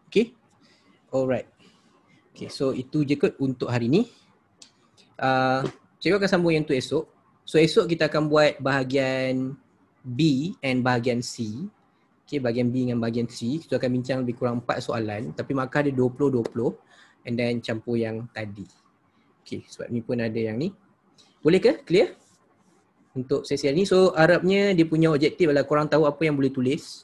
Okay. Alright. Okay, so itu je kot untuk hari ni. Uh, cikgu akan sambung yang tu esok. So esok kita akan buat bahagian B and bahagian C. Okay, bahagian B dengan bahagian C. Kita akan bincang lebih kurang 4 soalan. Tapi markah dia 20-20. And then campur yang tadi. Okay, sebab ni pun ada yang ni. Boleh ke? Clear? Untuk sesi ni. So, harapnya dia punya objektif adalah korang tahu apa yang boleh tulis.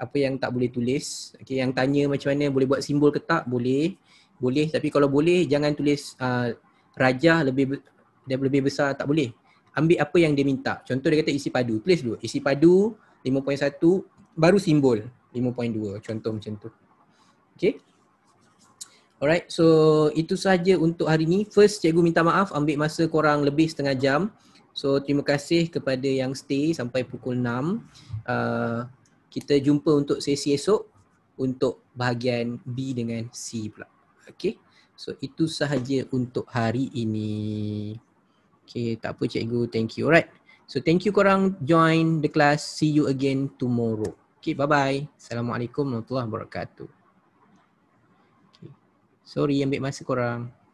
Apa yang tak boleh tulis. Okay, yang tanya macam mana boleh buat simbol ke tak? Boleh. Boleh. Tapi kalau boleh, jangan tulis uh, rajah lebih, lebih besar tak boleh ambil apa yang dia minta. Contoh dia kata isi padu. Tulis dulu. Isi padu 5.1 baru simbol 5.2. Contoh macam tu. Okay. Alright. So itu sahaja untuk hari ni. First cikgu minta maaf ambil masa korang lebih setengah jam. So terima kasih kepada yang stay sampai pukul 6. Uh, kita jumpa untuk sesi esok untuk bahagian B dengan C pula. Okay. So itu sahaja untuk hari ini. Okay, tak apa cikgu. Thank you. Alright. So thank you korang join the class. See you again tomorrow. Okay, bye-bye. Assalamualaikum warahmatullahi wabarakatuh. Okay. Sorry ambil masa korang.